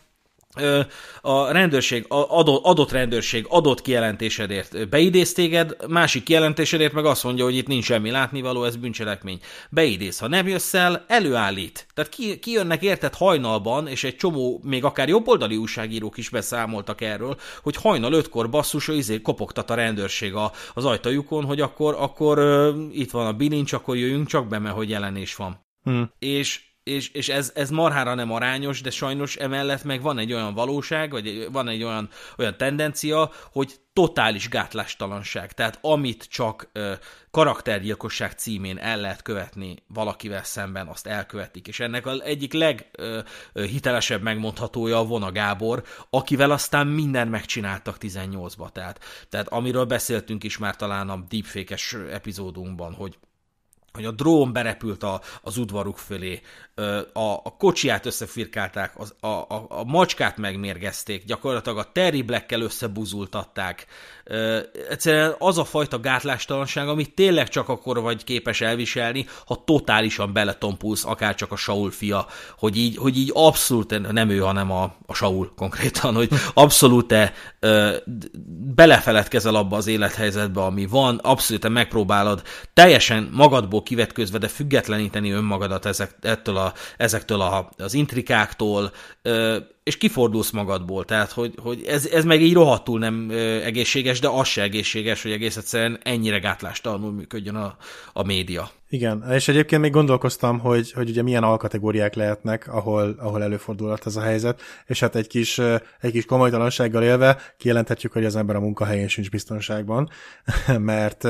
a rendőrség, adott rendőrség adott kijelentésedért beidéz téged, másik kijelentésedért meg azt mondja, hogy itt nincs semmi látnivaló, ez bűncselekmény. Beidéz, ha nem jössz el, előállít. Tehát kijönnek ki érted hajnalban, és egy csomó, még akár jobboldali újságírók is beszámoltak erről, hogy hajnal ötkor basszus, izé kopogtat a rendőrség a, az ajtajukon, hogy akkor, akkor uh, itt van a bilincs, akkor jöjjünk csak be, mert hogy jelenés van. Hmm. És és, és ez, ez marhára nem arányos, de sajnos emellett meg van egy olyan valóság, vagy van egy olyan, olyan tendencia, hogy totális gátlástalanság. Tehát amit csak ö, karaktergyilkosság címén el lehet követni valakivel szemben, azt elkövetik. És ennek az egyik leghitelesebb megmondhatója a Vona Gábor, akivel aztán mindent megcsináltak 18-ba. Tehát, tehát amiről beszéltünk is már talán a deepfékes epizódunkban, hogy hogy a drón berepült a, az udvaruk fölé, a, a kocsiját összefirkálták, a, a, a macskát megmérgezték, gyakorlatilag a Terry Black-kel összebuzultatták, egyszerűen az a fajta gátlástalanság, amit tényleg csak akkor vagy képes elviselni, ha totálisan beletompulsz, akár csak a Saul fia, hogy így, hogy így abszolút, nem ő, hanem a, a Saul konkrétan, hogy abszolút -e, belefeledkezel abba az élethelyzetbe, ami van, abszolút -e megpróbálod teljesen magadból kivetközve, de függetleníteni önmagadat ezek, ettől a, ezektől a, az intrikáktól, és kifordulsz magadból, tehát hogy, hogy ez, ez meg így rohadtul nem egészséges, de az se egészséges, hogy egész egyszerűen ennyire gátlástalanul működjön a, a média. Igen, és egyébként még gondolkoztam, hogy, hogy ugye milyen alkategóriák lehetnek, ahol, ahol előfordulhat ez a helyzet, és hát egy kis, egy kis komolytalansággal élve kijelenthetjük, hogy az ember a munkahelyén sincs biztonságban, mert,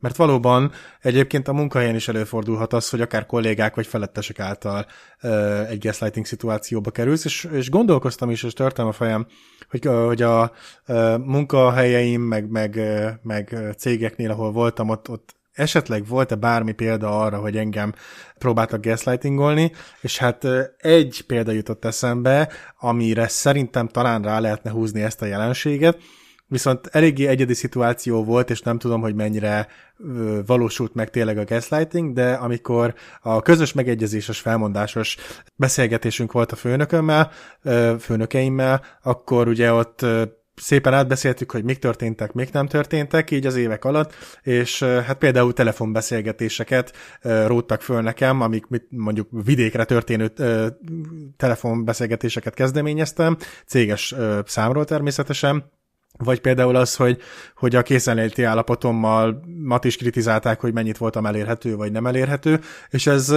mert valóban egyébként a munkahelyen is előfordulhat az, hogy akár kollégák vagy felettesek által egy gaslighting szituációba kerülsz, és, és gondolkoztam is, és törtem a fejem, hogy, hogy a munkahelyeim, meg, meg, meg cégeknél, ahol voltam, ott, ott esetleg volt-e bármi példa arra, hogy engem próbáltak gaslightingolni, és hát egy példa jutott eszembe, amire szerintem talán rá lehetne húzni ezt a jelenséget, viszont eléggé egyedi szituáció volt, és nem tudom, hogy mennyire valósult meg tényleg a gaslighting, de amikor a közös megegyezéses felmondásos beszélgetésünk volt a főnökömmel, főnökeimmel, akkor ugye ott szépen átbeszéltük, hogy mik történtek, mik nem történtek, így az évek alatt, és hát például telefonbeszélgetéseket róttak föl nekem, amik mondjuk vidékre történő telefonbeszélgetéseket kezdeményeztem, céges számról természetesen, vagy például az, hogy, hogy a készenléti állapotommal mat is kritizálták, hogy mennyit voltam elérhető, vagy nem elérhető, és ez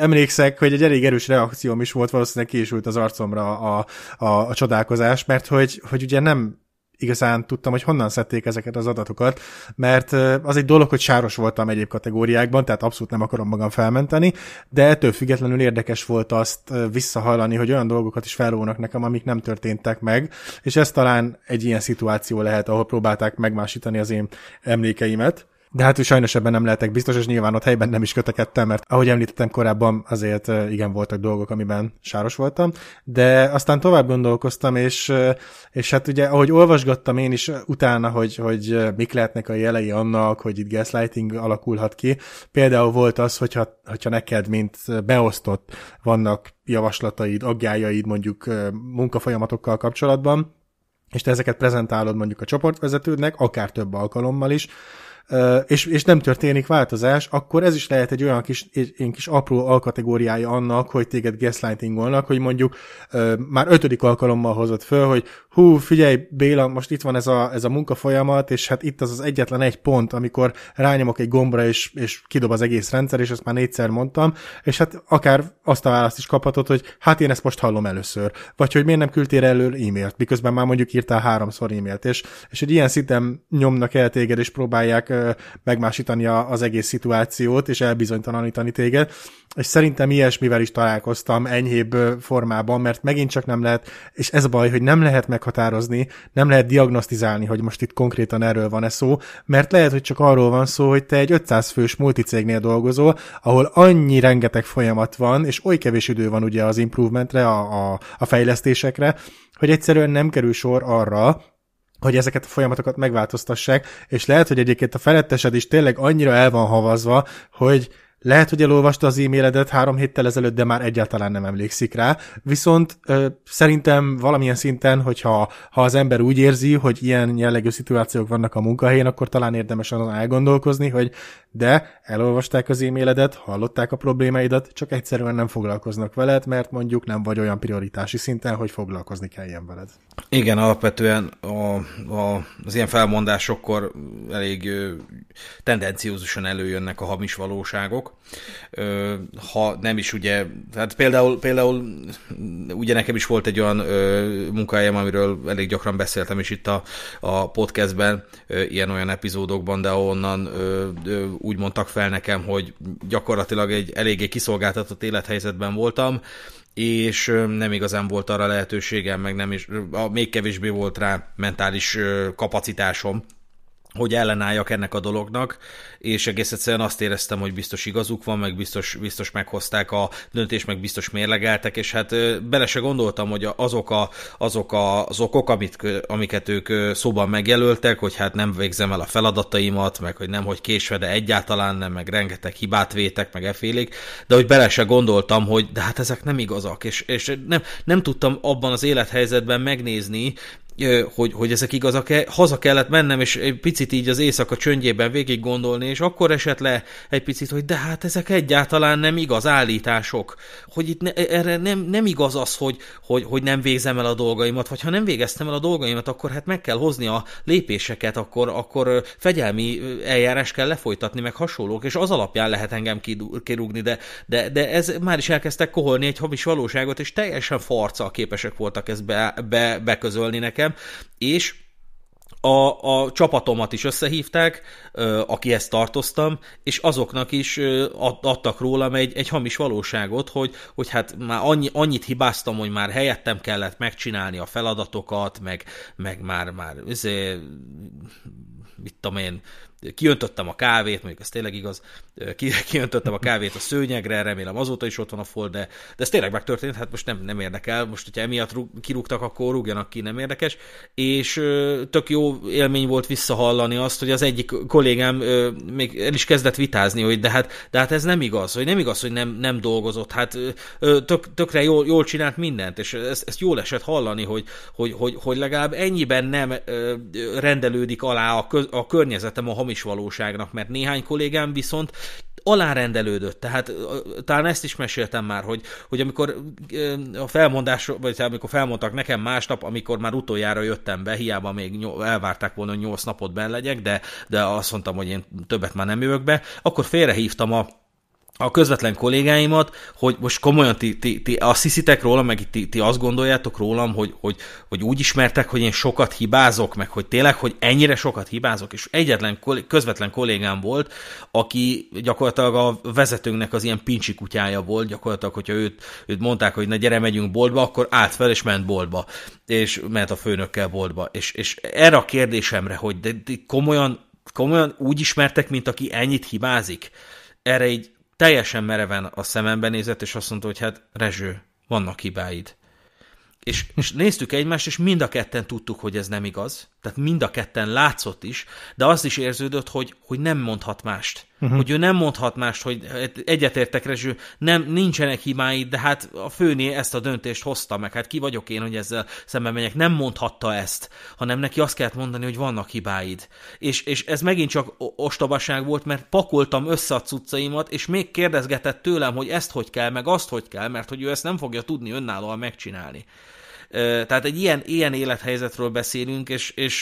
emlékszek, hogy egy elég erős reakcióm is volt, valószínűleg ki az arcomra a, a, a csodálkozás, mert hogy, hogy ugye nem igazán tudtam, hogy honnan szedték ezeket az adatokat, mert az egy dolog, hogy sáros voltam egyéb kategóriákban, tehát abszolút nem akarom magam felmenteni, de ettől függetlenül érdekes volt azt visszahallani, hogy olyan dolgokat is felrónak nekem, amik nem történtek meg, és ez talán egy ilyen szituáció lehet, ahol próbálták megmásítani az én emlékeimet. De hát úgy sajnos ebben nem lehetek biztos, és nyilván ott helyben nem is kötekedtem, mert ahogy említettem korábban, azért igen voltak dolgok, amiben sáros voltam. De aztán tovább gondolkoztam, és, és hát ugye, ahogy olvasgattam én is utána, hogy, hogy mik lehetnek a jelei annak, hogy itt gaslighting alakulhat ki. Például volt az, hogyha, hogyha neked, mint beosztott, vannak javaslataid, aggájaid mondjuk munkafolyamatokkal kapcsolatban, és te ezeket prezentálod mondjuk a csoportvezetődnek, akár több alkalommal is, és, és nem történik változás, akkor ez is lehet egy olyan kis, egy kis apró alkategóriája annak, hogy téged gaslightingolnak, hogy mondjuk már ötödik alkalommal hozott föl, hogy hú, figyelj Béla, most itt van ez a, ez a munkafolyamat, és hát itt az az egyetlen egy pont, amikor rányomok egy gombra, és, és kidob az egész rendszer, és ezt már négyszer mondtam, és hát akár azt a választ is kaphatod, hogy hát én ezt most hallom először, vagy hogy miért nem küldtél elő e-mailt, miközben már mondjuk írtál háromszor e-mailt, és, és egy ilyen szinten nyomnak el téged, és próbálják ö, megmásítani a, az egész szituációt, és elbizonytalanítani téged, és szerintem ilyesmivel is találkoztam enyhébb formában, mert megint csak nem lehet, és ez a baj, hogy nem lehet meg meghatározni, nem lehet diagnosztizálni, hogy most itt konkrétan erről van-e szó, mert lehet, hogy csak arról van szó, hogy te egy 500 fős multicégnél dolgozol, ahol annyi rengeteg folyamat van, és oly kevés idő van ugye az improvementre, a, a, a fejlesztésekre, hogy egyszerűen nem kerül sor arra, hogy ezeket a folyamatokat megváltoztassák, és lehet, hogy egyébként a felettesed is tényleg annyira el van havazva, hogy lehet, hogy elolvasta az e-mailedet három héttel ezelőtt, de már egyáltalán nem emlékszik rá. Viszont ö, szerintem valamilyen szinten, hogyha ha az ember úgy érzi, hogy ilyen jellegű szituációk vannak a munkahelyén, akkor talán érdemes azon elgondolkozni, hogy de elolvasták az e-mailedet, hallották a problémáidat, csak egyszerűen nem foglalkoznak veled, mert mondjuk nem vagy olyan prioritási szinten, hogy foglalkozni kelljen veled. Igen, alapvetően a, a, az ilyen felmondásokkor elég ö, tendenciózusan előjönnek a hamis valóságok, ha nem is ugye, hát például, például ugye nekem is volt egy olyan munkahelyem, amiről elég gyakran beszéltem is itt a, a podcastben, ilyen-olyan epizódokban, de onnan úgy mondtak fel nekem, hogy gyakorlatilag egy eléggé kiszolgáltatott élethelyzetben voltam, és nem igazán volt arra lehetőségem, meg nem is, még kevésbé volt rá mentális kapacitásom, hogy ellenálljak ennek a dolognak, és egész egyszerűen azt éreztem, hogy biztos igazuk van, meg biztos, biztos meghozták a döntést, meg biztos mérlegeltek, és hát bele se gondoltam, hogy azok, a, azok a, az okok, amit, amiket ők szóban megjelöltek, hogy hát nem végzem el a feladataimat, meg hogy nem, hogy késve, de egyáltalán nem, meg rengeteg hibát vétek, meg efélik, de hogy bele se gondoltam, hogy de hát ezek nem igazak, és, és nem, nem tudtam abban az élethelyzetben megnézni, hogy, hogy ezek igazak-e. Haza kellett mennem, és egy picit így az éjszaka csöndjében végig gondolni, és akkor esett le egy picit, hogy de hát ezek egyáltalán nem igaz állítások. Hogy itt ne, e, erre nem, nem igaz az, hogy, hogy, hogy nem végzem el a dolgaimat, vagy ha nem végeztem el a dolgaimat, akkor hát meg kell hozni a lépéseket, akkor, akkor fegyelmi eljárás kell lefolytatni, meg hasonlók, és az alapján lehet engem kirúgni, de, de, de ez már is elkezdtek koholni egy hamis valóságot, és teljesen farccal képesek voltak ezt be, be, beközölni nekem engem, és a, a csapatomat is összehívták, akihez tartoztam, és azoknak is adtak rólam egy, egy hamis valóságot, hogy, hogy hát már annyi, annyit hibáztam, hogy már helyettem kellett megcsinálni a feladatokat, meg, meg már, már, üzé, mit tudom én, kiöntöttem a kávét, mondjuk ez tényleg igaz, ki, kiöntöttem a kávét a szőnyegre, remélem azóta is ott van a fold, de, de ez tényleg megtörtént, hát most nem, nem érdekel, most hogyha emiatt rúg, kirúgtak, akkor rúgjanak ki, nem érdekes, és tök jó élmény volt visszahallani azt, hogy az egyik kollégám még el is kezdett vitázni, hogy de hát, de hát ez nem igaz, hogy nem igaz, hogy nem, nem dolgozott, hát tök, tökre jól, jól csinált mindent, és ezt, ezt jól esett hallani, hogy, hogy, hogy, hogy legalább ennyiben nem rendelődik alá a, köz, a környezetem, a hamis valóságnak, mert néhány kollégám viszont alárendelődött. Tehát talán ezt is meséltem már, hogy, hogy amikor a felmondás, vagy amikor felmondtak nekem másnap, amikor már utoljára jöttem be, hiába még elvárták volna, hogy nyolc napot benn legyek, de, de azt mondtam, hogy én többet már nem jövök be, akkor félrehívtam a a közvetlen kollégáimat, hogy most komolyan ti, ti, ti azt hiszitek rólam, meg ti, ti azt gondoljátok rólam, hogy, hogy, hogy úgy ismertek, hogy én sokat hibázok, meg hogy tényleg, hogy ennyire sokat hibázok, és egyetlen kollég, közvetlen kollégám volt, aki gyakorlatilag a vezetőnknek az ilyen pincsi kutyája volt, gyakorlatilag, hogyha őt, őt mondták, hogy na gyere, megyünk boltba, akkor állt fel és ment boltba, és ment a főnökkel boltba. És, és erre a kérdésemre, hogy de, de komolyan, komolyan úgy ismertek, mint aki ennyit hibázik, erre így teljesen mereven a szemembe nézett, és azt mondta, hogy hát Rezső, vannak hibáid. És, és néztük egymást, és mind a ketten tudtuk, hogy ez nem igaz. Tehát mind a ketten látszott is, de az is érződött, hogy, hogy nem mondhat mást. Uh-huh. Hogy ő nem mondhat mást, hogy egyetértek Rezső, nem, nincsenek hibáid, de hát a főné ezt a döntést hozta meg. Hát ki vagyok én, hogy ezzel szembe menjek? Nem mondhatta ezt, hanem neki azt kellett mondani, hogy vannak hibáid. És, és ez megint csak ostobaság volt, mert pakoltam össze a cuccaimat, és még kérdezgetett tőlem, hogy ezt hogy kell, meg azt hogy kell, mert hogy ő ezt nem fogja tudni önállóan megcsinálni. Tehát egy ilyen, ilyen élethelyzetről beszélünk, és, és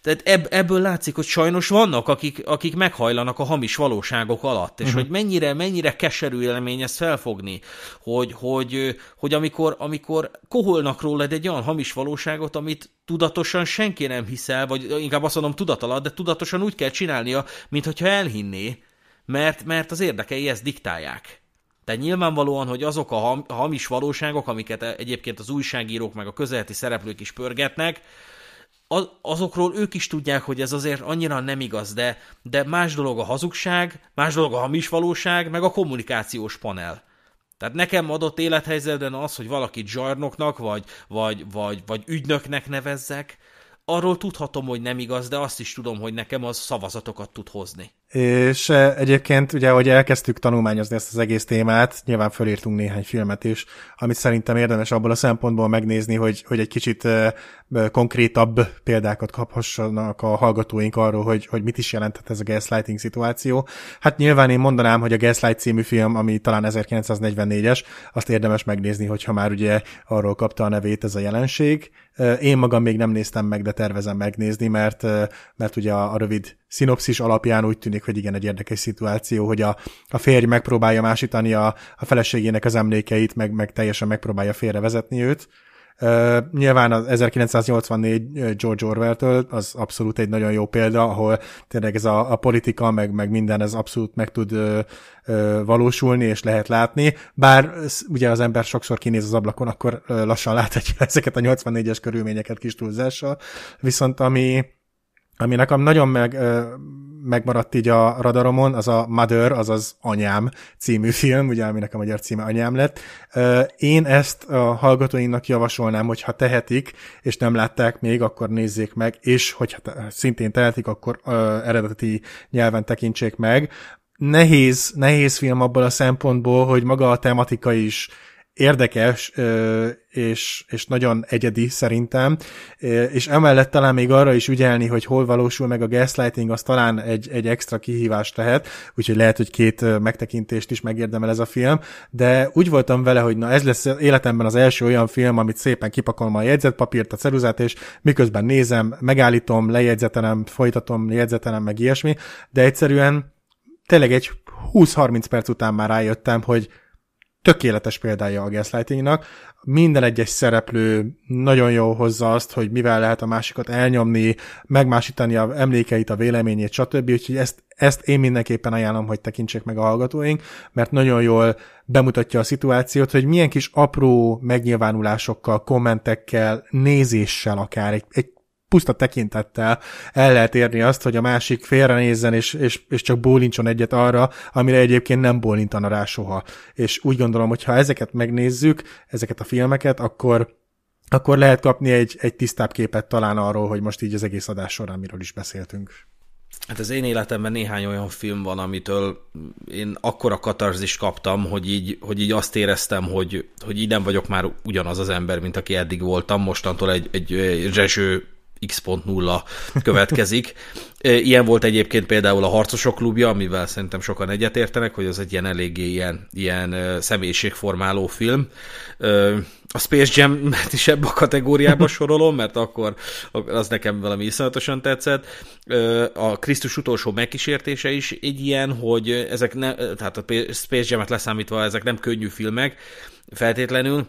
tehát ebb, ebből látszik, hogy sajnos vannak, akik, akik meghajlanak a hamis valóságok alatt, és uh-huh. hogy mennyire, mennyire keserű élmény ezt felfogni, hogy, hogy, hogy amikor, amikor koholnak rólad egy olyan hamis valóságot, amit tudatosan senki nem hiszel, vagy inkább azt mondom tudat alatt, de tudatosan úgy kell csinálnia, mintha elhinné, mert, mert az érdekei ezt diktálják. Tehát nyilvánvalóan, hogy azok a hamis valóságok, amiket e-, egyébként az újságírók meg a közeleti szereplők is pörgetnek, azokról ők is tudják, hogy ez azért annyira nem igaz, de, de más dolog a hazugság, más dolog a hamis valóság, meg a kommunikációs panel. Tehát nekem adott élethelyzetben az, hogy valakit zsarnoknak, vagy, vagy, vagy, vagy ügynöknek nevezzek, arról tudhatom, hogy nem igaz, de azt is tudom, hogy nekem az szavazatokat tud hozni. És eh, egyébként ugye, hogy elkezdtük tanulmányozni ezt az egész témát, nyilván fölírtunk néhány filmet is, amit szerintem érdemes abból a szempontból megnézni, hogy, hogy egy kicsit eh, eh, konkrétabb példákat kaphassanak a hallgatóink arról, hogy, hogy mit is jelentett ez a gaslighting szituáció. Hát nyilván én mondanám, hogy a Gaslight című film, ami talán 1944-es, azt érdemes megnézni, hogyha már ugye arról kapta a nevét ez a jelenség. Én magam még nem néztem meg, de tervezem megnézni, mert, mert ugye a, a rövid szinopszis alapján úgy tűnik, hogy igen, egy érdekes szituáció, hogy a, a férj megpróbálja másítani a, a feleségének az emlékeit, meg, meg teljesen megpróbálja félrevezetni őt. Uh, nyilván az 1984 George Orwell-től az abszolút egy nagyon jó példa, ahol tényleg ez a, a politika, meg, meg minden ez abszolút meg tud uh, uh, valósulni, és lehet látni, bár ugye az ember sokszor kinéz az ablakon, akkor lassan láthatja ezeket a 84-es körülményeket kis túlzással, viszont ami ami nekem nagyon meg, megmaradt így a radaromon, az a Mother, azaz Anyám című film, ugye, ami nekem magyar címe Anyám lett. Én ezt a hallgatóinknak javasolnám, hogy ha tehetik, és nem látták még, akkor nézzék meg, és hogyha szintén tehetik, akkor eredeti nyelven tekintsék meg. Nehéz, nehéz film abból a szempontból, hogy maga a tematika is érdekes, és, és nagyon egyedi szerintem, és emellett talán még arra is ügyelni, hogy hol valósul meg a gaslighting, az talán egy, egy extra kihívást lehet, úgyhogy lehet, hogy két megtekintést is megérdemel ez a film, de úgy voltam vele, hogy na ez lesz életemben az első olyan film, amit szépen kipakolom a jegyzetpapírt, a ceruzát, és miközben nézem, megállítom, lejegyzetelem, folytatom, jegyzetelem, meg ilyesmi, de egyszerűen tényleg egy 20-30 perc után már rájöttem, hogy tökéletes példája a gaslightingnak. Minden egyes szereplő nagyon jól hozza azt, hogy mivel lehet a másikat elnyomni, megmásítani a emlékeit, a véleményét, stb. Úgyhogy ezt, ezt én mindenképpen ajánlom, hogy tekintsék meg a hallgatóink, mert nagyon jól bemutatja a szituációt, hogy milyen kis apró megnyilvánulásokkal, kommentekkel, nézéssel akár, egy, egy puszta tekintettel el lehet érni azt, hogy a másik félrenézzen, és, és, és csak bólincson egyet arra, amire egyébként nem bólintana rá soha. És úgy gondolom, hogy ha ezeket megnézzük, ezeket a filmeket, akkor akkor lehet kapni egy, egy tisztább képet talán arról, hogy most így az egész adás során miről is beszéltünk. Hát az én életemben néhány olyan film van, amitől én akkora katarzist kaptam, hogy így, hogy így azt éreztem, hogy, hogy így nem vagyok már ugyanaz az ember, mint aki eddig voltam, mostantól egy, egy, egy zseső X.0 következik. Ilyen volt egyébként például a Harcosok klubja, amivel szerintem sokan egyetértenek, hogy az egy ilyen eléggé ilyen, ilyen személyiségformáló film. A Space jam is ebbe a kategóriába sorolom, mert akkor az nekem valami iszonyatosan tetszett. A Krisztus utolsó megkísértése is egy ilyen, hogy ezek ne, tehát a Space Jam-et leszámítva ezek nem könnyű filmek feltétlenül,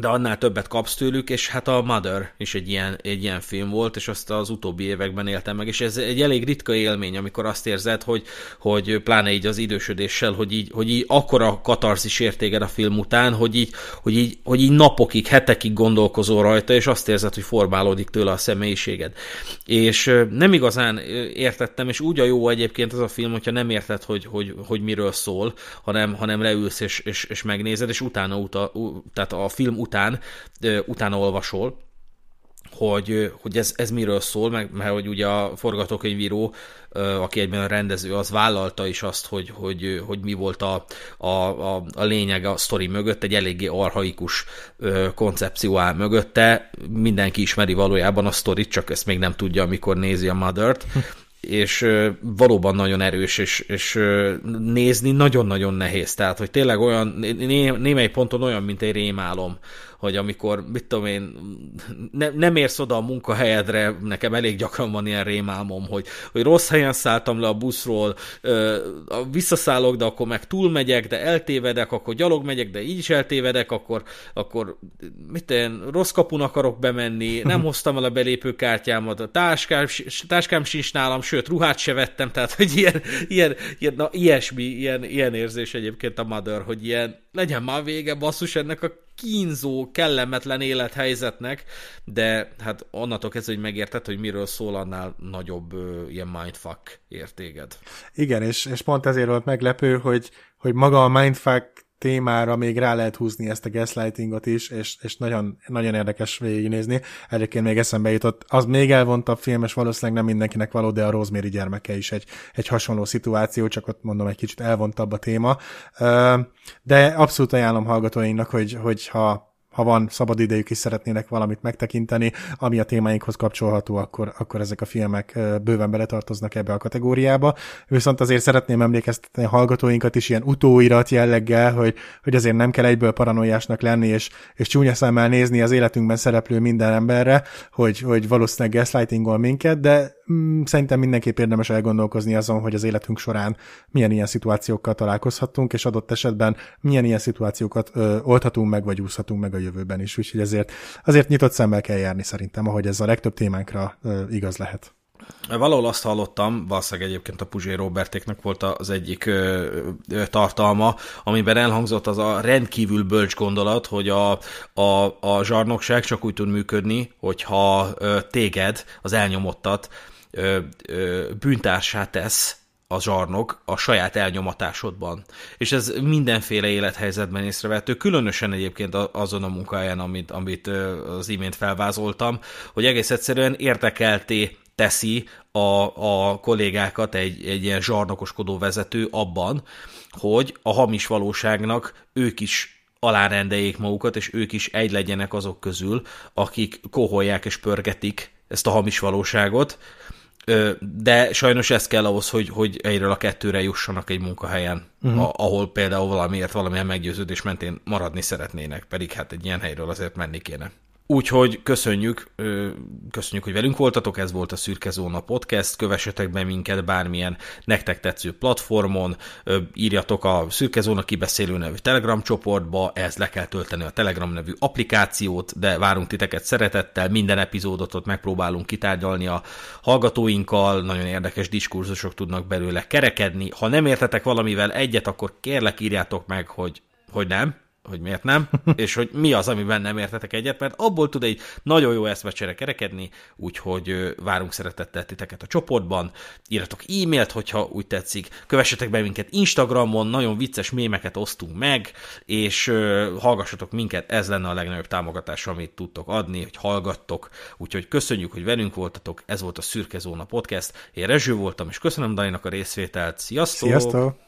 de annál többet kapsz tőlük, és hát a Mother is egy ilyen, egy ilyen film volt, és azt az utóbbi években éltem meg, és ez egy elég ritka élmény, amikor azt érzed, hogy, hogy pláne így az idősödéssel, hogy így, hogy így akkora katarzis értéged a film után, hogy így, hogy, így, hogy így napokig, hetekig gondolkozol rajta, és azt érzed, hogy formálódik tőle a személyiséged. És nem igazán értettem, és úgy a jó egyébként az a film, hogyha nem érted, hogy, hogy, hogy miről szól, hanem, hanem leülsz és, és, és megnézed, és utána, uta, tehát a film után utána olvasol, hogy, hogy ez, ez miről szól, meg, mert hogy ugye a forgatókönyvíró, aki egyben a rendező, az vállalta is azt, hogy, hogy, hogy mi volt a, a, a, a lényeg a sztori mögött, egy eléggé arhaikus koncepció áll mögötte, mindenki ismeri valójában a sztorit, csak ezt még nem tudja, amikor nézi a mother és valóban nagyon erős, és, és nézni nagyon-nagyon nehéz. Tehát, hogy tényleg olyan, némely ponton olyan, mint egy rémálom, hogy amikor, mit tudom én, ne, nem érsz oda a munkahelyedre, nekem elég gyakran van ilyen rémálmom, hogy, hogy rossz helyen szálltam le a buszról, visszaszállok, de akkor meg túlmegyek, de eltévedek, akkor gyalog megyek, de így is eltévedek, akkor, akkor mit én, rossz kapun akarok bemenni, nem mhm. hoztam el a belépőkártyámat, a táskám, táskám sincs nálam, sőt, ruhát se vettem, tehát, hogy ilyen, ilyen, ilyen na, ilyesmi, ilyen, ilyen érzés egyébként a Mother, hogy ilyen, legyen már vége, basszus, ennek a kínzó, kellemetlen élethelyzetnek, de hát annatok ez hogy megértett, hogy miről szól, annál nagyobb ö, ilyen mindfuck értéged. Igen, és, és pont ezért volt meglepő, hogy, hogy maga a mindfuck témára még rá lehet húzni ezt a gaslightingot is, és, és nagyon, nagyon érdekes végignézni. Egyébként még eszembe jutott, az még elvontabb film, és valószínűleg nem mindenkinek való, de a Rosemary gyermeke is egy, egy hasonló szituáció, csak ott mondom, egy kicsit elvontabb a téma. De abszolút ajánlom hallgatóinknak, hogy, hogy ha ha van szabad idejük is szeretnének valamit megtekinteni, ami a témáinkhoz kapcsolható, akkor, akkor ezek a filmek bőven beletartoznak ebbe a kategóriába. Viszont azért szeretném emlékeztetni a hallgatóinkat is ilyen utóirat jelleggel, hogy, hogy azért nem kell egyből paranoiásnak lenni, és, és csúnya szemmel nézni az életünkben szereplő minden emberre, hogy, hogy valószínűleg gaslightingol minket, de Mm, szerintem mindenképp érdemes elgondolkozni azon, hogy az életünk során milyen ilyen szituációkkal találkozhatunk, és adott esetben milyen ilyen szituációkat ö, oldhatunk meg, vagy úszhatunk meg a jövőben is. Úgyhogy ezért azért nyitott szemmel kell járni szerintem, ahogy ez a legtöbb témánkra ö, igaz lehet. Valahol azt hallottam, valószínűleg egyébként a Puzsé Robertéknek volt az egyik ö, ö, tartalma, amiben elhangzott az a rendkívül bölcs gondolat, hogy a, a, a zsarnokság csak úgy tud működni, hogyha ö, téged, az elnyomottat, ö, ö, bűntársá tesz a zsarnok a saját elnyomatásodban. És ez mindenféle élethelyzetben észrevehető, különösen egyébként azon a munkáján, amit, amit az imént felvázoltam, hogy egész egyszerűen értekelté teszi a, a kollégákat egy, egy ilyen zsarnokoskodó vezető abban, hogy a hamis valóságnak ők is alárendeljék magukat, és ők is egy legyenek azok közül, akik koholják és pörgetik ezt a hamis valóságot, de sajnos ez kell ahhoz, hogy, hogy egyről a kettőre jussanak egy munkahelyen, uh-huh. a, ahol például valamiért, valamilyen meggyőződés mentén maradni szeretnének, pedig hát egy ilyen helyről azért menni kéne. Úgyhogy köszönjük, köszönjük, hogy velünk voltatok, ez volt a Szürke Zóna Podcast, kövessetek be minket bármilyen nektek tetsző platformon, írjatok a Szürke Zóna kibeszélő nevű Telegram csoportba, ez le kell tölteni a Telegram nevű applikációt, de várunk titeket szeretettel, minden epizódot ott megpróbálunk kitárgyalni a hallgatóinkkal, nagyon érdekes diskurzusok tudnak belőle kerekedni. Ha nem értetek valamivel egyet, akkor kérlek írjátok meg, hogy, hogy nem, hogy miért nem, és hogy mi az, amiben nem értetek egyet, mert abból tud egy nagyon jó eszmecsere kerekedni, úgyhogy várunk szeretettel titeket a csoportban, írjatok e-mailt, hogyha úgy tetszik, kövessetek be minket Instagramon, nagyon vicces mémeket osztunk meg, és hallgassatok minket, ez lenne a legnagyobb támogatás, amit tudtok adni, hogy hallgattok, úgyhogy köszönjük, hogy velünk voltatok, ez volt a Szürke Zóna Podcast, én Rezső voltam, és köszönöm Dani nak a részvételt, sziasztok! sziasztok!